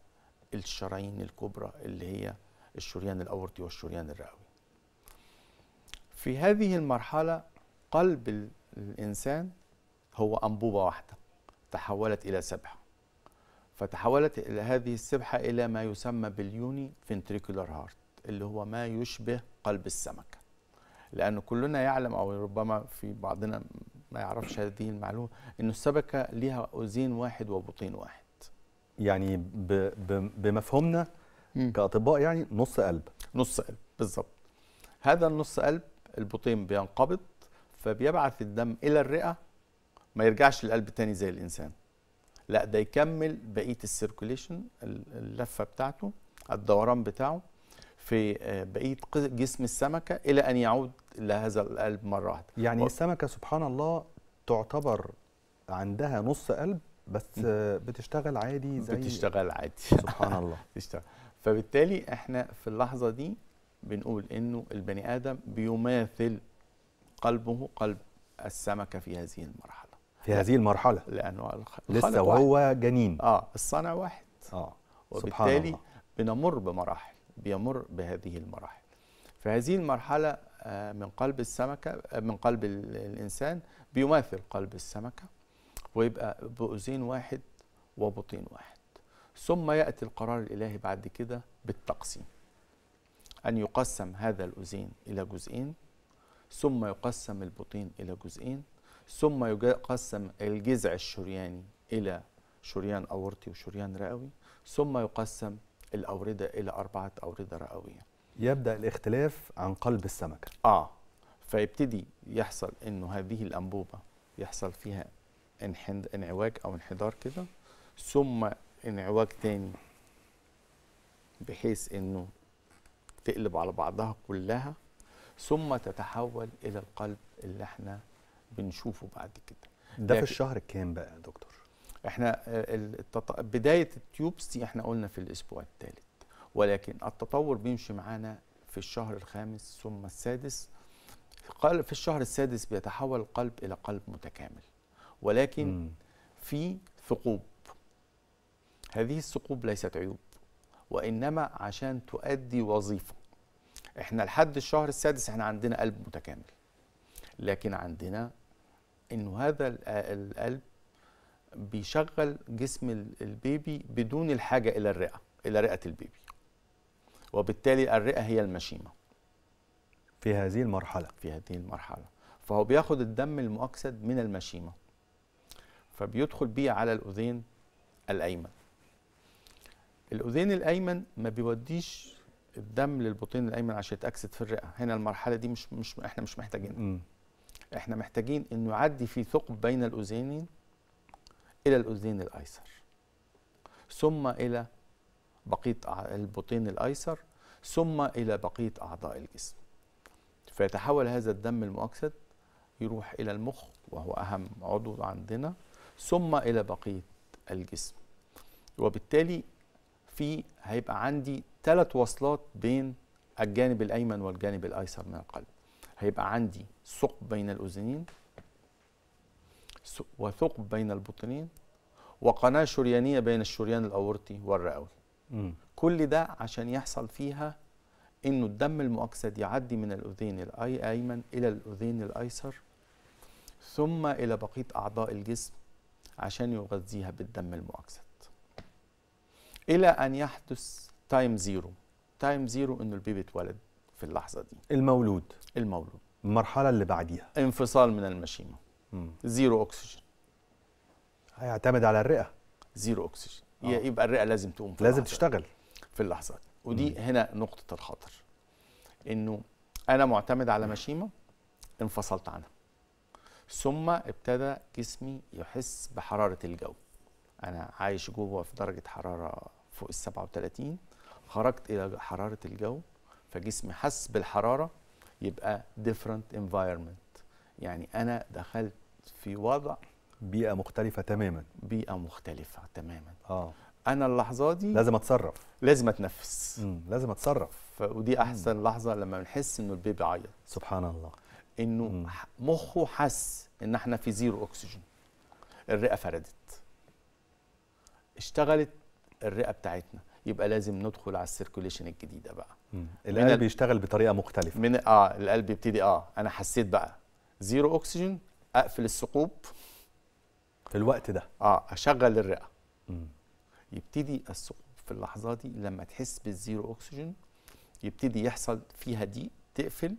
الشرايين الكبرى اللي هي الشريان الأورطي والشريان الرئوي في هذه المرحلة قلب الإنسان هو أنبوبة واحدة تحولت إلى سبحة فتحولت إلى هذه السبحة إلى ما يسمى باليوني فنتريكولار هارت اللي هو ما يشبه قلب السمكة لأن كلنا يعلم أو ربما في بعضنا ما يعرفش هذه المعلومة أن السمكة لها أذين واحد وبطين واحد يعني ب ب بمفهومنا كأطباء يعني نص قلب نص قلب بالظبط هذا النص قلب البطين بينقبض فبيبعث الدم الى الرئه ما يرجعش للقلب تاني زي الانسان لا ده يكمل بقيه السيركوليشن اللفه بتاعته الدوران بتاعه في آه، بقيه جسم السمكه الى ان يعود لهذا القلب مره واحده يعني و... السمكه سبحان الله تعتبر عندها نص قلب بس بتشتغل عادي زي بتشتغل عادي سبحان الله بتشتغل فبالتالي احنا في اللحظه دي بنقول انه البني ادم بيماثل قلبه قلب السمكه في هذه المرحله في هذه المرحله لانه لسه وهو جنين اه الصنع واحد اه وبالتالي سبحان الله. بنمر بمراحل بيمر بهذه المراحل في هذه المرحله آه، من قلب السمكه آه، من قلب الانسان بيماثل قلب السمكه ويبقى بؤذين واحد وبطين واحد ثم ياتي القرار الالهي بعد كده بالتقسيم أن يقسم هذا الأوزين إلى جزئين ثم يقسم البطين إلى جزئين ثم يقسم الجذع الشرياني إلى شريان أورطي وشريان رئوي ثم يقسم الأوردة إلى أربعة أوردة رئوية يبدأ الاختلاف عن قلب السمكة آه فيبتدي يحصل إنه هذه الأنبوبة يحصل فيها انحد... انعواج أو انحدار كده ثم انعواج تاني بحيث إنه تقلب على بعضها كلها ثم تتحول الى القلب اللي احنا بنشوفه بعد كده ده في الشهر الكام بقى يا دكتور احنا آه، التط... بدايه التيوبس دي احنا قلنا في الاسبوع الثالث ولكن التطور بيمشي معانا في الشهر الخامس ثم السادس في الشهر السادس بيتحول القلب الى قلب متكامل ولكن م. في ثقوب هذه الثقوب ليست عيوب وإنما عشان تؤدي وظيفة إحنا لحد الشهر السادس إحنا عندنا قلب متكامل لكن عندنا إنه هذا القلب بيشغل جسم البيبي بدون الحاجة إلى الرئة إلى رئة البيبي وبالتالي الرئة هي المشيمة في هذه المرحلة في هذه المرحلة فهو بياخد الدم المؤكسد من المشيمة فبيدخل بيه على الأذين الأيمن الاذين الايمن ما بيوديش الدم للبطين الايمن عشان يتاكسد في الرئه هنا المرحله دي مش مش احنا مش محتاجينها احنا محتاجين انه يعدي في ثقب بين الاذينين الى الاذين الايسر ثم الى بقيه البطين الايسر ثم الى بقيه اعضاء الجسم فيتحول هذا الدم المؤكسد يروح الى المخ وهو اهم عضو عندنا ثم الى بقيه الجسم وبالتالي في هيبقى عندي ثلاث وصلات بين الجانب الأيمن والجانب الأيسر من القلب هيبقى عندي ثقب بين الأذنين وثقب بين البطنين وقناة شريانية بين الشريان الأورطي والرئوي كل ده عشان يحصل فيها انه الدم المؤكسد يعدي من الاذين الايمن الى الاذين الايسر ثم الى بقيه اعضاء الجسم عشان يغذيها بالدم المؤكسد الى ان يحدث تايم زيرو تايم زيرو انه البيبي اتولد في اللحظه دي المولود المولود المرحله اللي بعديها انفصال من المشيمه زيرو اكسجين هيعتمد على الرئه زيرو اكسجين آه. يبقى الرئه لازم تقوم في لازم تشتغل في اللحظه دي ودي مم. هنا نقطه الخطر انه انا معتمد على مشيمه انفصلت عنها ثم ابتدى جسمي يحس بحراره الجو انا عايش جوه في درجه حراره فوق ال 37 خرجت الى حراره الجو فجسمي حس بالحراره يبقى different environment يعني انا دخلت في وضع بيئه مختلفه تماما بيئه مختلفه تماما اه انا اللحظه دي لازم اتصرف لازم اتنفس مم. لازم اتصرف ودي احسن مم. لحظه لما بنحس انه البيبي عيط سبحان الله انه مخه حس ان احنا في زيرو اكسجين الرئه فردت اشتغلت الرئه بتاعتنا يبقى لازم ندخل على السيركوليشن الجديده بقى مم. القلب بيشتغل بطريقه مختلفه من اه القلب يبتدي اه انا حسيت بقى زيرو اكسجين اقفل الثقوب في الوقت ده اه اشغل الرئه مم. يبتدي الثقوب في اللحظه دي لما تحس بالزيرو اكسجين يبتدي يحصل فيها ضيق تقفل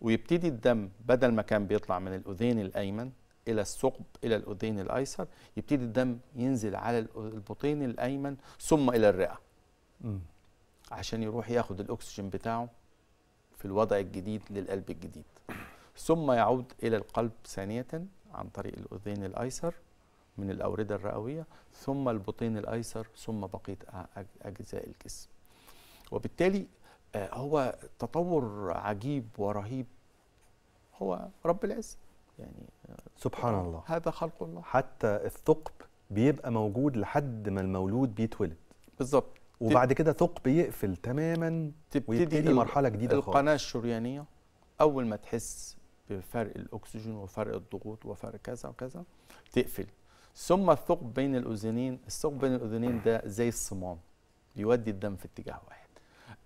ويبتدي الدم بدل ما كان بيطلع من الاذين الايمن الى الثقب الى الاذين الايسر يبتدي الدم ينزل على البطين الايمن ثم الى الرئه م. عشان يروح ياخد الاكسجين بتاعه في الوضع الجديد للقلب الجديد ثم يعود الى القلب ثانيه عن طريق الاذين الايسر من الاورده الرئويه ثم البطين الايسر ثم بقيه اجزاء الجسم وبالتالي آه، هو تطور عجيب ورهيب هو رب العزه يعني آه، سبحان الله هذا خلق الله حتى الثقب بيبقى موجود لحد ما المولود بيتولد بالظبط وبعد كده ثقب يقفل تماما ويبتدي مرحله جديده خالص القناه الشريانيه اول ما تحس بفرق الاكسجين وفرق الضغوط وفرق كذا وكذا تقفل ثم الثقب بين الاذنين الثقب بين الاذنين ده زي الصمام بيودي الدم في اتجاه واحد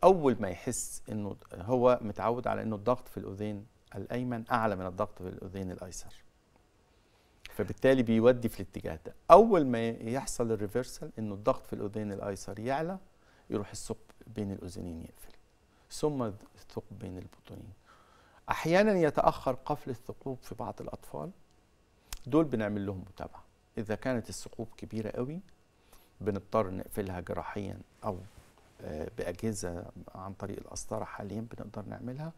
اول ما يحس انه هو متعود على انه الضغط في الاذين الايمن اعلى من الضغط في الاذين الايسر فبالتالي بيودي في الاتجاه ده اول ما يحصل الريفرسال انه الضغط في الاذين الايسر يعلى يروح الثقب بين الاذنين يقفل ثم الثقب بين البطنين احيانا يتاخر قفل الثقوب في بعض الاطفال دول بنعمل لهم متابعه اذا كانت الثقوب كبيره قوي بنضطر نقفلها جراحيا او آه، باجهزه عن طريق القسطره حاليا بنقدر نعملها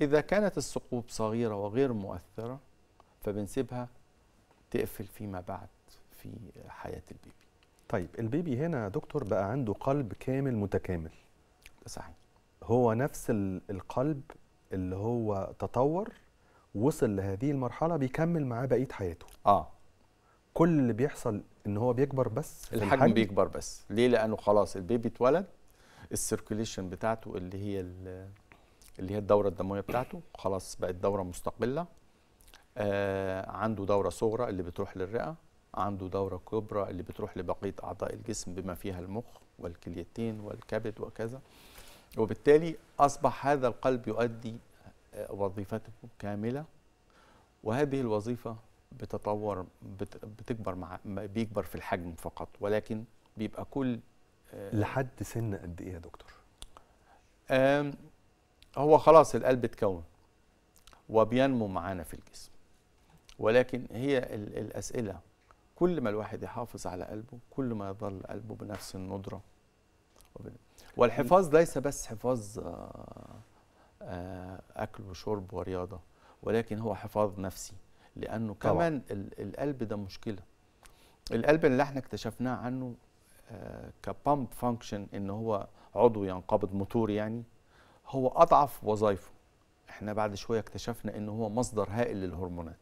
إذا كانت الثقوب صغيرة وغير مؤثرة فبنسيبها تقفل فيما بعد في حياة البيبي طيب البيبي هنا دكتور بقى عنده قلب كامل متكامل صحيح هو نفس القلب اللي هو تطور وصل لهذه المرحله بيكمل معاه بقيه حياته اه كل اللي بيحصل ان هو بيكبر بس الحجم, الحجم بيكبر بس ليه لانه خلاص البيبي اتولد السيركوليشن بتاعته اللي هي اللي هي الدوره الدمويه بتاعته خلاص بقت دوره مستقله آه عنده دوره صغرى اللي بتروح للرئه عنده دوره كبرى اللي بتروح لبقيه اعضاء الجسم بما فيها المخ والكليتين والكبد وكذا وبالتالي اصبح هذا القلب يؤدي آه، وظيفته كامله وهذه الوظيفه بتطور بتكبر مع بيكبر في الحجم فقط ولكن بيبقى كل آه، لحد سن قد ايه يا دكتور؟ هو خلاص القلب اتكون وبينمو معانا في الجسم ولكن هي الأسئلة كل ما الواحد يحافظ على قلبه كل ما يظل قلبه بنفس الندرة والحفاظ ليس بس حفاظ آه، آه، أكل وشرب ورياضة ولكن هو حفاظ نفسي لأنه كمان كمان القلب ده مشكلة القلب اللي احنا اكتشفناه عنه آه، كبامب فانكشن ان هو عضو ينقبض موتور يعني هو اضعف وظائفه احنا بعد شويه اكتشفنا ان هو مصدر هائل للهرمونات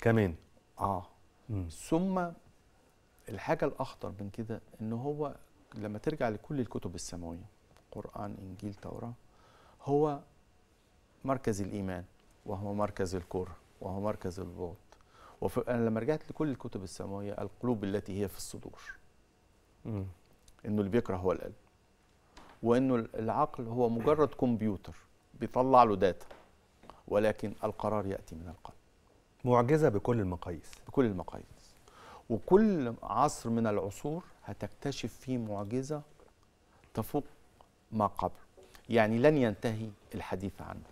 كمان اه مم. ثم الحاجه الاخطر من كده ان هو لما ترجع لكل الكتب السماويه قران انجيل توراه هو مركز الايمان وهو مركز الكره وهو مركز البغض وانا لما رجعت لكل الكتب السماويه القلوب التي هي في الصدور مم. انه اللي بيكره هو القلب وانه العقل هو مجرد كمبيوتر بيطلع له داتا ولكن القرار ياتي من القلب معجزه بكل المقاييس بكل المقاييس وكل عصر من العصور هتكتشف فيه معجزه تفوق ما قبل يعني لن ينتهي الحديث عنه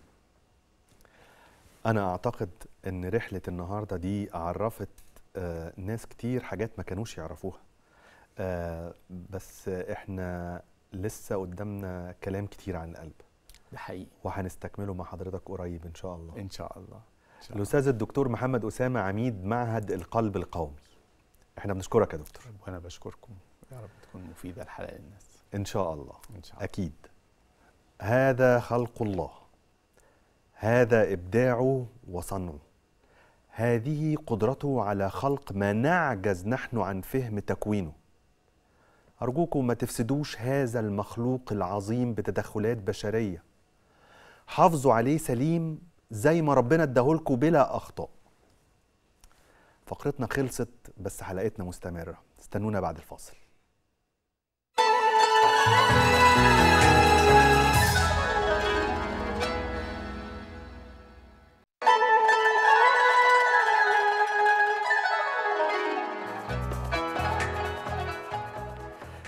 انا اعتقد ان رحله النهارده دي عرفت آه، ناس كتير حاجات ما كانوش يعرفوها آه، بس احنا لسه قدامنا كلام كتير عن القلب ده حقيقي وهنستكمله مع حضرتك قريب ان شاء الله ان شاء الله, الاستاذ الدكتور محمد اسامه عميد معهد القلب القومي احنا بنشكرك يا دكتور وانا بشكركم يا رب تكون مفيده الحلقه للناس ان شاء الله ان شاء الله اكيد هذا خلق الله هذا ابداعه وصنعه هذه قدرته على خلق ما نعجز نحن عن فهم تكوينه أرجوكم ما تفسدوش هذا المخلوق العظيم بتدخلات بشرية حافظوا عليه سليم زي ما ربنا اداهولكوا بلا أخطاء فقرتنا خلصت بس حلقتنا مستمرة استنونا بعد الفاصل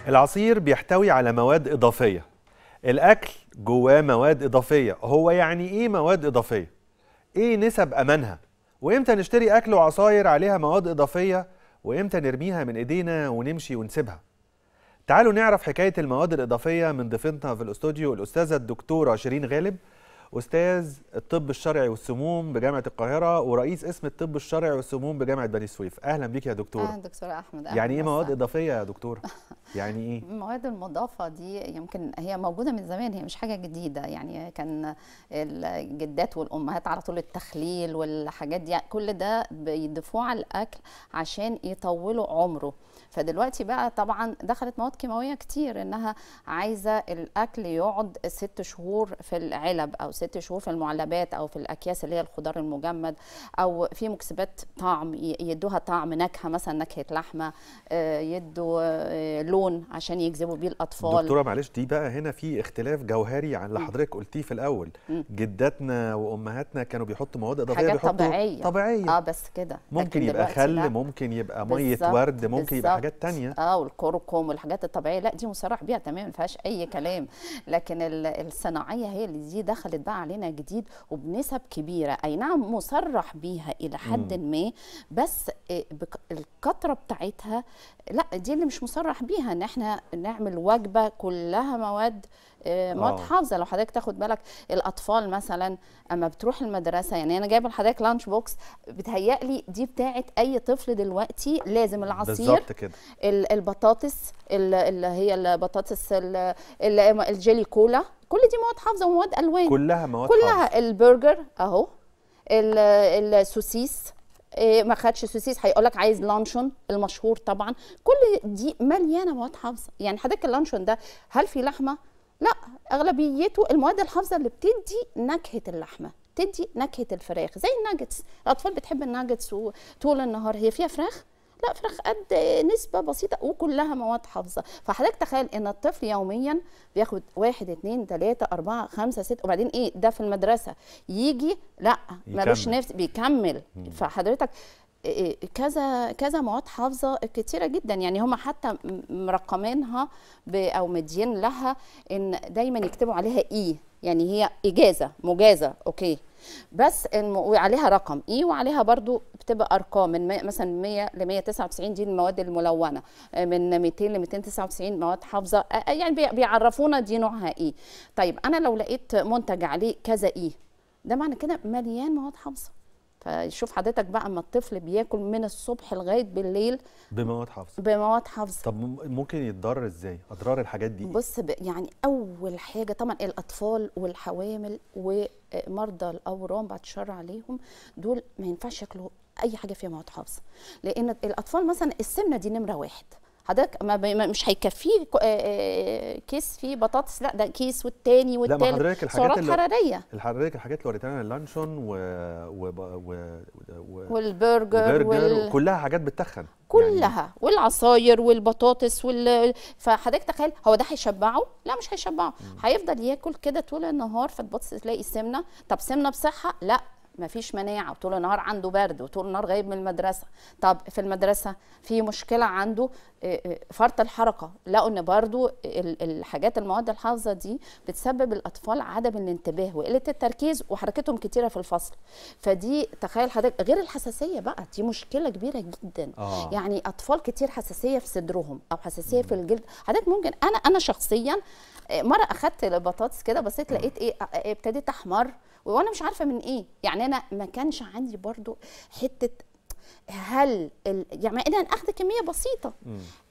العصير بيحتوي على مواد إضافية الأكل جواه مواد إضافية هو يعني إيه مواد إضافية؟ إيه نسب أمانها؟ وإمتى نشتري أكل وعصاير عليها مواد إضافية وإمتى نرميها من إيدينا ونمشي ونسيبها؟ تعالوا نعرف حكاية المواد الإضافية من ضيفتنا في الاستوديو الأستاذة الدكتورة شيرين غالب استاذ الطب الشرعي والسموم بجامعه القاهره ورئيس قسم الطب الشرعي والسموم بجامعه بني سويف اهلا بيك يا دكتور اهلا دكتور احمد أهلا يعني ايه مواد اضافيه يا دكتور يعني ايه المواد المضافه دي يمكن هي موجوده من زمان هي مش حاجه جديده يعني كان الجدات والامهات على طول التخليل والحاجات دي يعني كل ده بيضيفوه على الاكل عشان يطولوا عمره فدلوقتي بقى طبعا دخلت مواد كيماويه كتير انها عايزه الاكل يقعد ست شهور في العلب او ست ست شهور في المعلبات او في الاكياس اللي هي الخضار المجمد او في مكسبات طعم يدوها طعم نكهه مثلا نكهه لحمه آه، يدوا آه، لون عشان يجذبوا بيه الاطفال دكتوره معلش دي بقى هنا في اختلاف جوهري عن اللي حضرتك قلتيه في الاول جداتنا وامهاتنا كانوا بيحطوا مواد اضافيه حاجات طبيعيه طبيعيه اه بس كده ممكن يبقى خل لا. ممكن يبقى ميه ورد ممكن بالزبط. يبقى حاجات تانية اه والكركم والحاجات الطبيعيه لا دي مصرح بيها تماما ما فيهاش اي كلام لكن الصناعيه هي اللي دي دخلت بقى علينا جديد وبنسب كبيره اي نعم مصرح بيها الى حد ما بس آه، الكتره بتاعتها لا دي اللي مش مصرح بيها ان احنا نعمل وجبه كلها مواد مواد حافظه آه. لو حضرتك تاخد بالك الاطفال مثلا اما بتروح المدرسه يعني انا جايبه لحضرتك لانش بوكس بتهيألي دي بتاعه اي طفل دلوقتي لازم العصير كده. البطاطس اللي هي البطاطس الجيلي كولا كل دي مواد حافظه ومواد الوان كلها مواد كلها حافظة. البرجر اهو السوسيس آه، ما خدش سوسيس هيقول لك عايز لانشون المشهور طبعا كل دي مليانه مواد حافظه يعني حضرتك اللانشون ده هل في لحمه لا اغلبيته المواد الحافظه اللي بتدي نكهه اللحمه تدي نكهه الفراخ زي الناجتس الاطفال بتحب الناجتس طول النهار هي فيها فراخ لا فراخ قد نسبه بسيطه وكلها مواد حافظه فحضرتك تخيل ان الطفل يوميا بياخد واحد اتنين تلاته اربعه خمسه سته وبعدين ايه ده في المدرسه يجي لا ملوش نفس بيكمل فحضرتك كذا كذا مواد حافظه كتيره جدا يعني هم حتى مرقمينها او مدين لها ان دايما يكتبوا عليها اي e. يعني هي اجازه مجازه اوكي بس وعليها رقم اي e، وعليها برضو بتبقى ارقام من مثلا 100 ل 199 دي المواد الملونه من 200 ل 299 مواد حافظه يعني بيعرفونا دي نوعها ايه طيب انا لو لقيت منتج عليه كذا ايه ده معنى كده مليان مواد حافظه فشوف حضرتك بقى اما الطفل بياكل من الصبح لغايه بالليل بمواد حافظه بمواد حافظه طب ممكن يتضرر ازاي اضرار الحاجات دي بص يعني اول حاجه طبعا الاطفال والحوامل ومرضى الاورام بعد الشر عليهم دول ما ينفعش ياكلوا اي حاجه فيها مواد حافظه لان الاطفال مثلا السمنه دي نمره واحد حضرتك ما مش هيكفيه آه، آه، كيس فيه بطاطس لا ده كيس والتاني والتالت لا ما حضرتك الحاجات اللي حراريه حضرتك الحاجات اللي وريتها لنا اللانشون و... و... و... و... والبرجر وال... كلها حاجات بتتخن كلها يعني... والعصاير والبطاطس وال... فحضرتك تخيل هو ده هيشبعه لا مش هيشبعه هيفضل ياكل كده طول النهار فتبص تلاقي سمنه طب سمنه بصحه لا مفيش مناعه وطول النهار عنده برد وطول النهار غايب من المدرسه طب في المدرسه في مشكله عنده آه، آه، فرط الحركه لقوا ان برضو الحاجات المواد الحافظه دي بتسبب الاطفال عدم الانتباه وقله التركيز وحركتهم كتيره في الفصل فدي تخيل حضرتك غير الحساسيه بقى دي مشكله كبيره جدا آه. يعني اطفال كتير حساسيه في صدرهم او حساسيه في الجلد حضرتك ممكن انا انا شخصيا مره اخدت البطاطس كده بصيت لقيت إيه،, ايه ابتدت احمر وانا مش عارفه من ايه يعني انا ما كانش عندي برضو حته هل ال... يعني انا اخذ كميه بسيطه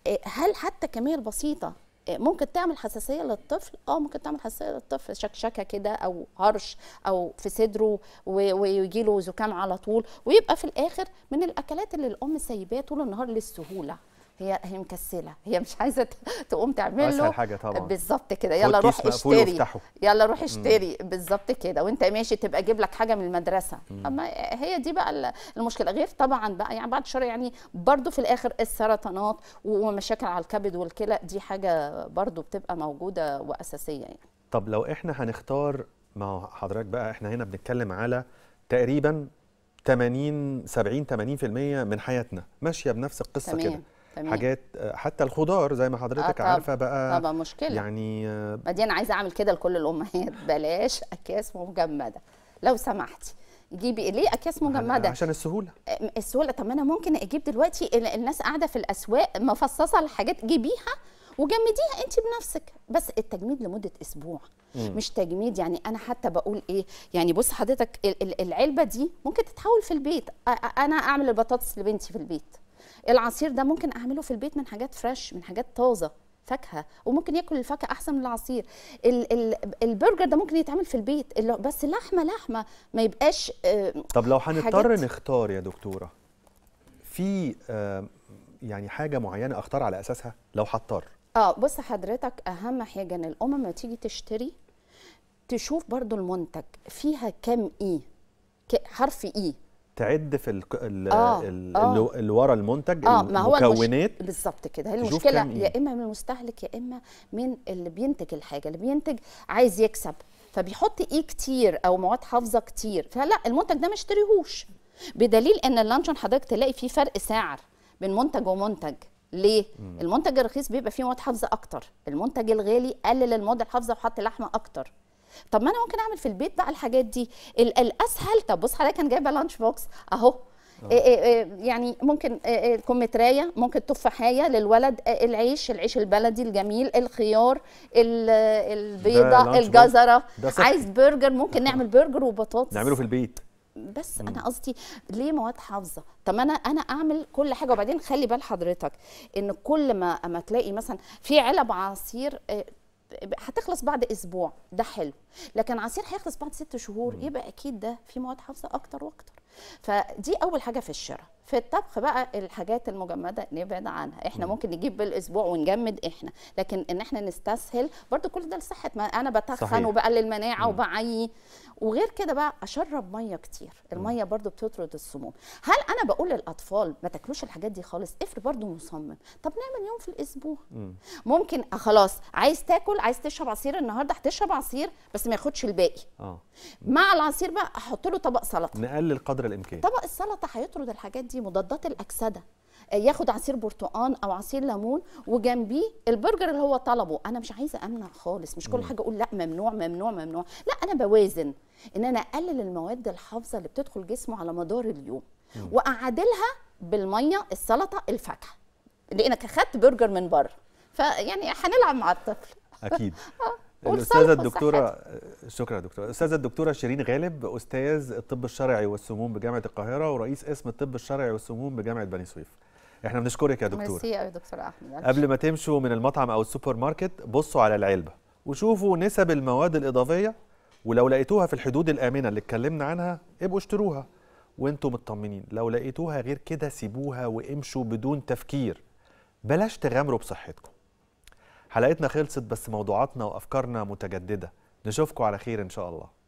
إيه، هل حتى الكميه البسيطه إيه، ممكن تعمل حساسيه للطفل اه ممكن تعمل حساسيه للطفل شكشكه كده او هرش او في صدره ويجي له زكام على طول ويبقى في الاخر من الاكلات اللي الام سايباه طول النهار للسهوله هي هي مكسله هي مش عايزه تقوم تعمل له حاجه طبعا بالظبط كده يلا روح اشتري يلا روح اشتري بالظبط كده وانت ماشي تبقى جيب لك حاجه من المدرسه مم. اما هي دي بقى المشكله غير طبعا بقى يعني بعد شويه يعني برضو في الاخر السرطانات ومشاكل على الكبد والكلى دي حاجه برضو بتبقى موجوده واساسيه يعني طب لو احنا هنختار ما حضرتك بقى احنا هنا بنتكلم على تقريبا 80 70 80% من حياتنا ماشيه بنفس القصه كده تمام. حاجات حتى الخضار زي ما حضرتك آه عارفه بقى طبعا مشكله يعني ما دي انا عايزه اعمل كده لكل الامهات بلاش اكياس مجمده لو سمحتي جيبي ليه اكياس مجمده عشان السهوله السهوله طب انا ممكن اجيب دلوقتي الناس قاعده في الاسواق مفصصه الحاجات جيبيها وجمديها انت بنفسك بس التجميد لمده اسبوع مم. مش تجميد يعني انا حتى بقول ايه يعني بص حضرتك العلبه دي ممكن تتحول في البيت انا اعمل البطاطس لبنتي في البيت العصير ده ممكن اعمله في البيت من حاجات فريش من حاجات طازه فاكهه وممكن ياكل الفاكهه احسن من العصير ال ال البرجر ده ممكن يتعمل في البيت بس لحمه لحمه ما يبقاش آه، طب لو هنضطر نختار يا دكتوره في آه، يعني حاجه معينه اختار على اساسها لو هضطر اه بص حضرتك اهم حاجه ان الامم ما تيجي تشتري تشوف برضو المنتج فيها كم ايه حرف ايه تعد في آه آه اللي ورا المنتج آه المكونات بالظبط كده هي المشكله يا إيه. اما من المستهلك يا اما من اللي بينتج الحاجه اللي بينتج عايز يكسب فبيحط ايه كتير او مواد حافظه كتير فلا المنتج ده ما اشتريهوش بدليل ان اللانشون حضرتك تلاقي فيه فرق سعر بين منتج ومنتج ليه؟ مم. المنتج الرخيص بيبقى فيه مواد حافظه اكتر، المنتج الغالي قلل المواد الحافظه وحط لحمه اكتر. طب ما انا ممكن اعمل في البيت بقى الحاجات دي الاسهل طب بص حضرتك انا جايبه لانش بوكس اهو آه. آه، آه، يعني ممكن كمتراية ممكن تفاحية للولد العيش العيش البلدي الجميل الخيار البيضة الجزرة عايز برجر ممكن نعمل برجر وبطاطس نعمله في البيت بس مم. انا قصدي ليه مواد حافظه طب انا انا اعمل كل حاجه وبعدين خلي بال حضرتك ان كل ما اما تلاقي مثلا في علب عصير هتخلص بعد اسبوع ده حلو لكن عصير هيخلص بعد ست شهور يبقى اكيد ده في مواد حافظه اكتر واكتر فدي اول حاجه في الشراء في الطبخ بقى الحاجات المجمده نبعد عنها احنا ممكن نجيب بالاسبوع ونجمد احنا لكن ان احنا نستسهل برضو كل ده لصحه ما انا بتخن وبقلل مناعه وبعي وغير كده بقى اشرب ميه كتير الميه برضو بتطرد السموم هل انا بقول للاطفال ما تاكلوش الحاجات دي خالص افرض برضو مصمم طب نعمل يوم في الاسبوع م. ممكن آه خلاص عايز تاكل عايز تشرب عصير النهارده هتشرب عصير بس ما ياخدش الباقي آه. مع العصير بقى احط له طبق سلطه نقلل قدر الامكان طبق السلطه هيطرد الحاجات دي يدي مضادات الاكسده آه، ياخد عصير برتقان او عصير ليمون وجنبيه البرجر اللي هو طلبه انا مش عايزه امنع خالص مش كل حاجه اقول لا ممنوع ممنوع ممنوع لا انا بوازن ان انا اقلل المواد الحافظه اللي بتدخل جسمه على مدار اليوم واعادلها بالميه السلطه الفاكهه لانك اخذت برجر من بره فيعني هنلعب مع الطفل اكيد آه. الاستاذه الدكتوره شكرا دكتوره الاستاذه الدكتوره شيرين غالب استاذ الطب الشرعي والسموم بجامعه القاهره ورئيس قسم الطب الشرعي والسموم بجامعه بني سويف احنا بنشكرك يا دكتوره ميرسي يا دكتور احمد قبل ما تمشوا من المطعم او السوبر ماركت بصوا على العلبه وشوفوا نسب المواد الاضافيه ولو لقيتوها في الحدود الامنه اللي اتكلمنا عنها ابقوا اشتروها وانتم مطمنين لو لقيتوها غير كده سيبوها وامشوا بدون تفكير بلاش تغامروا بصحتكم حلقتنا خلصت بس موضوعاتنا وافكارنا متجدده نشوفكم على خير ان شاء الله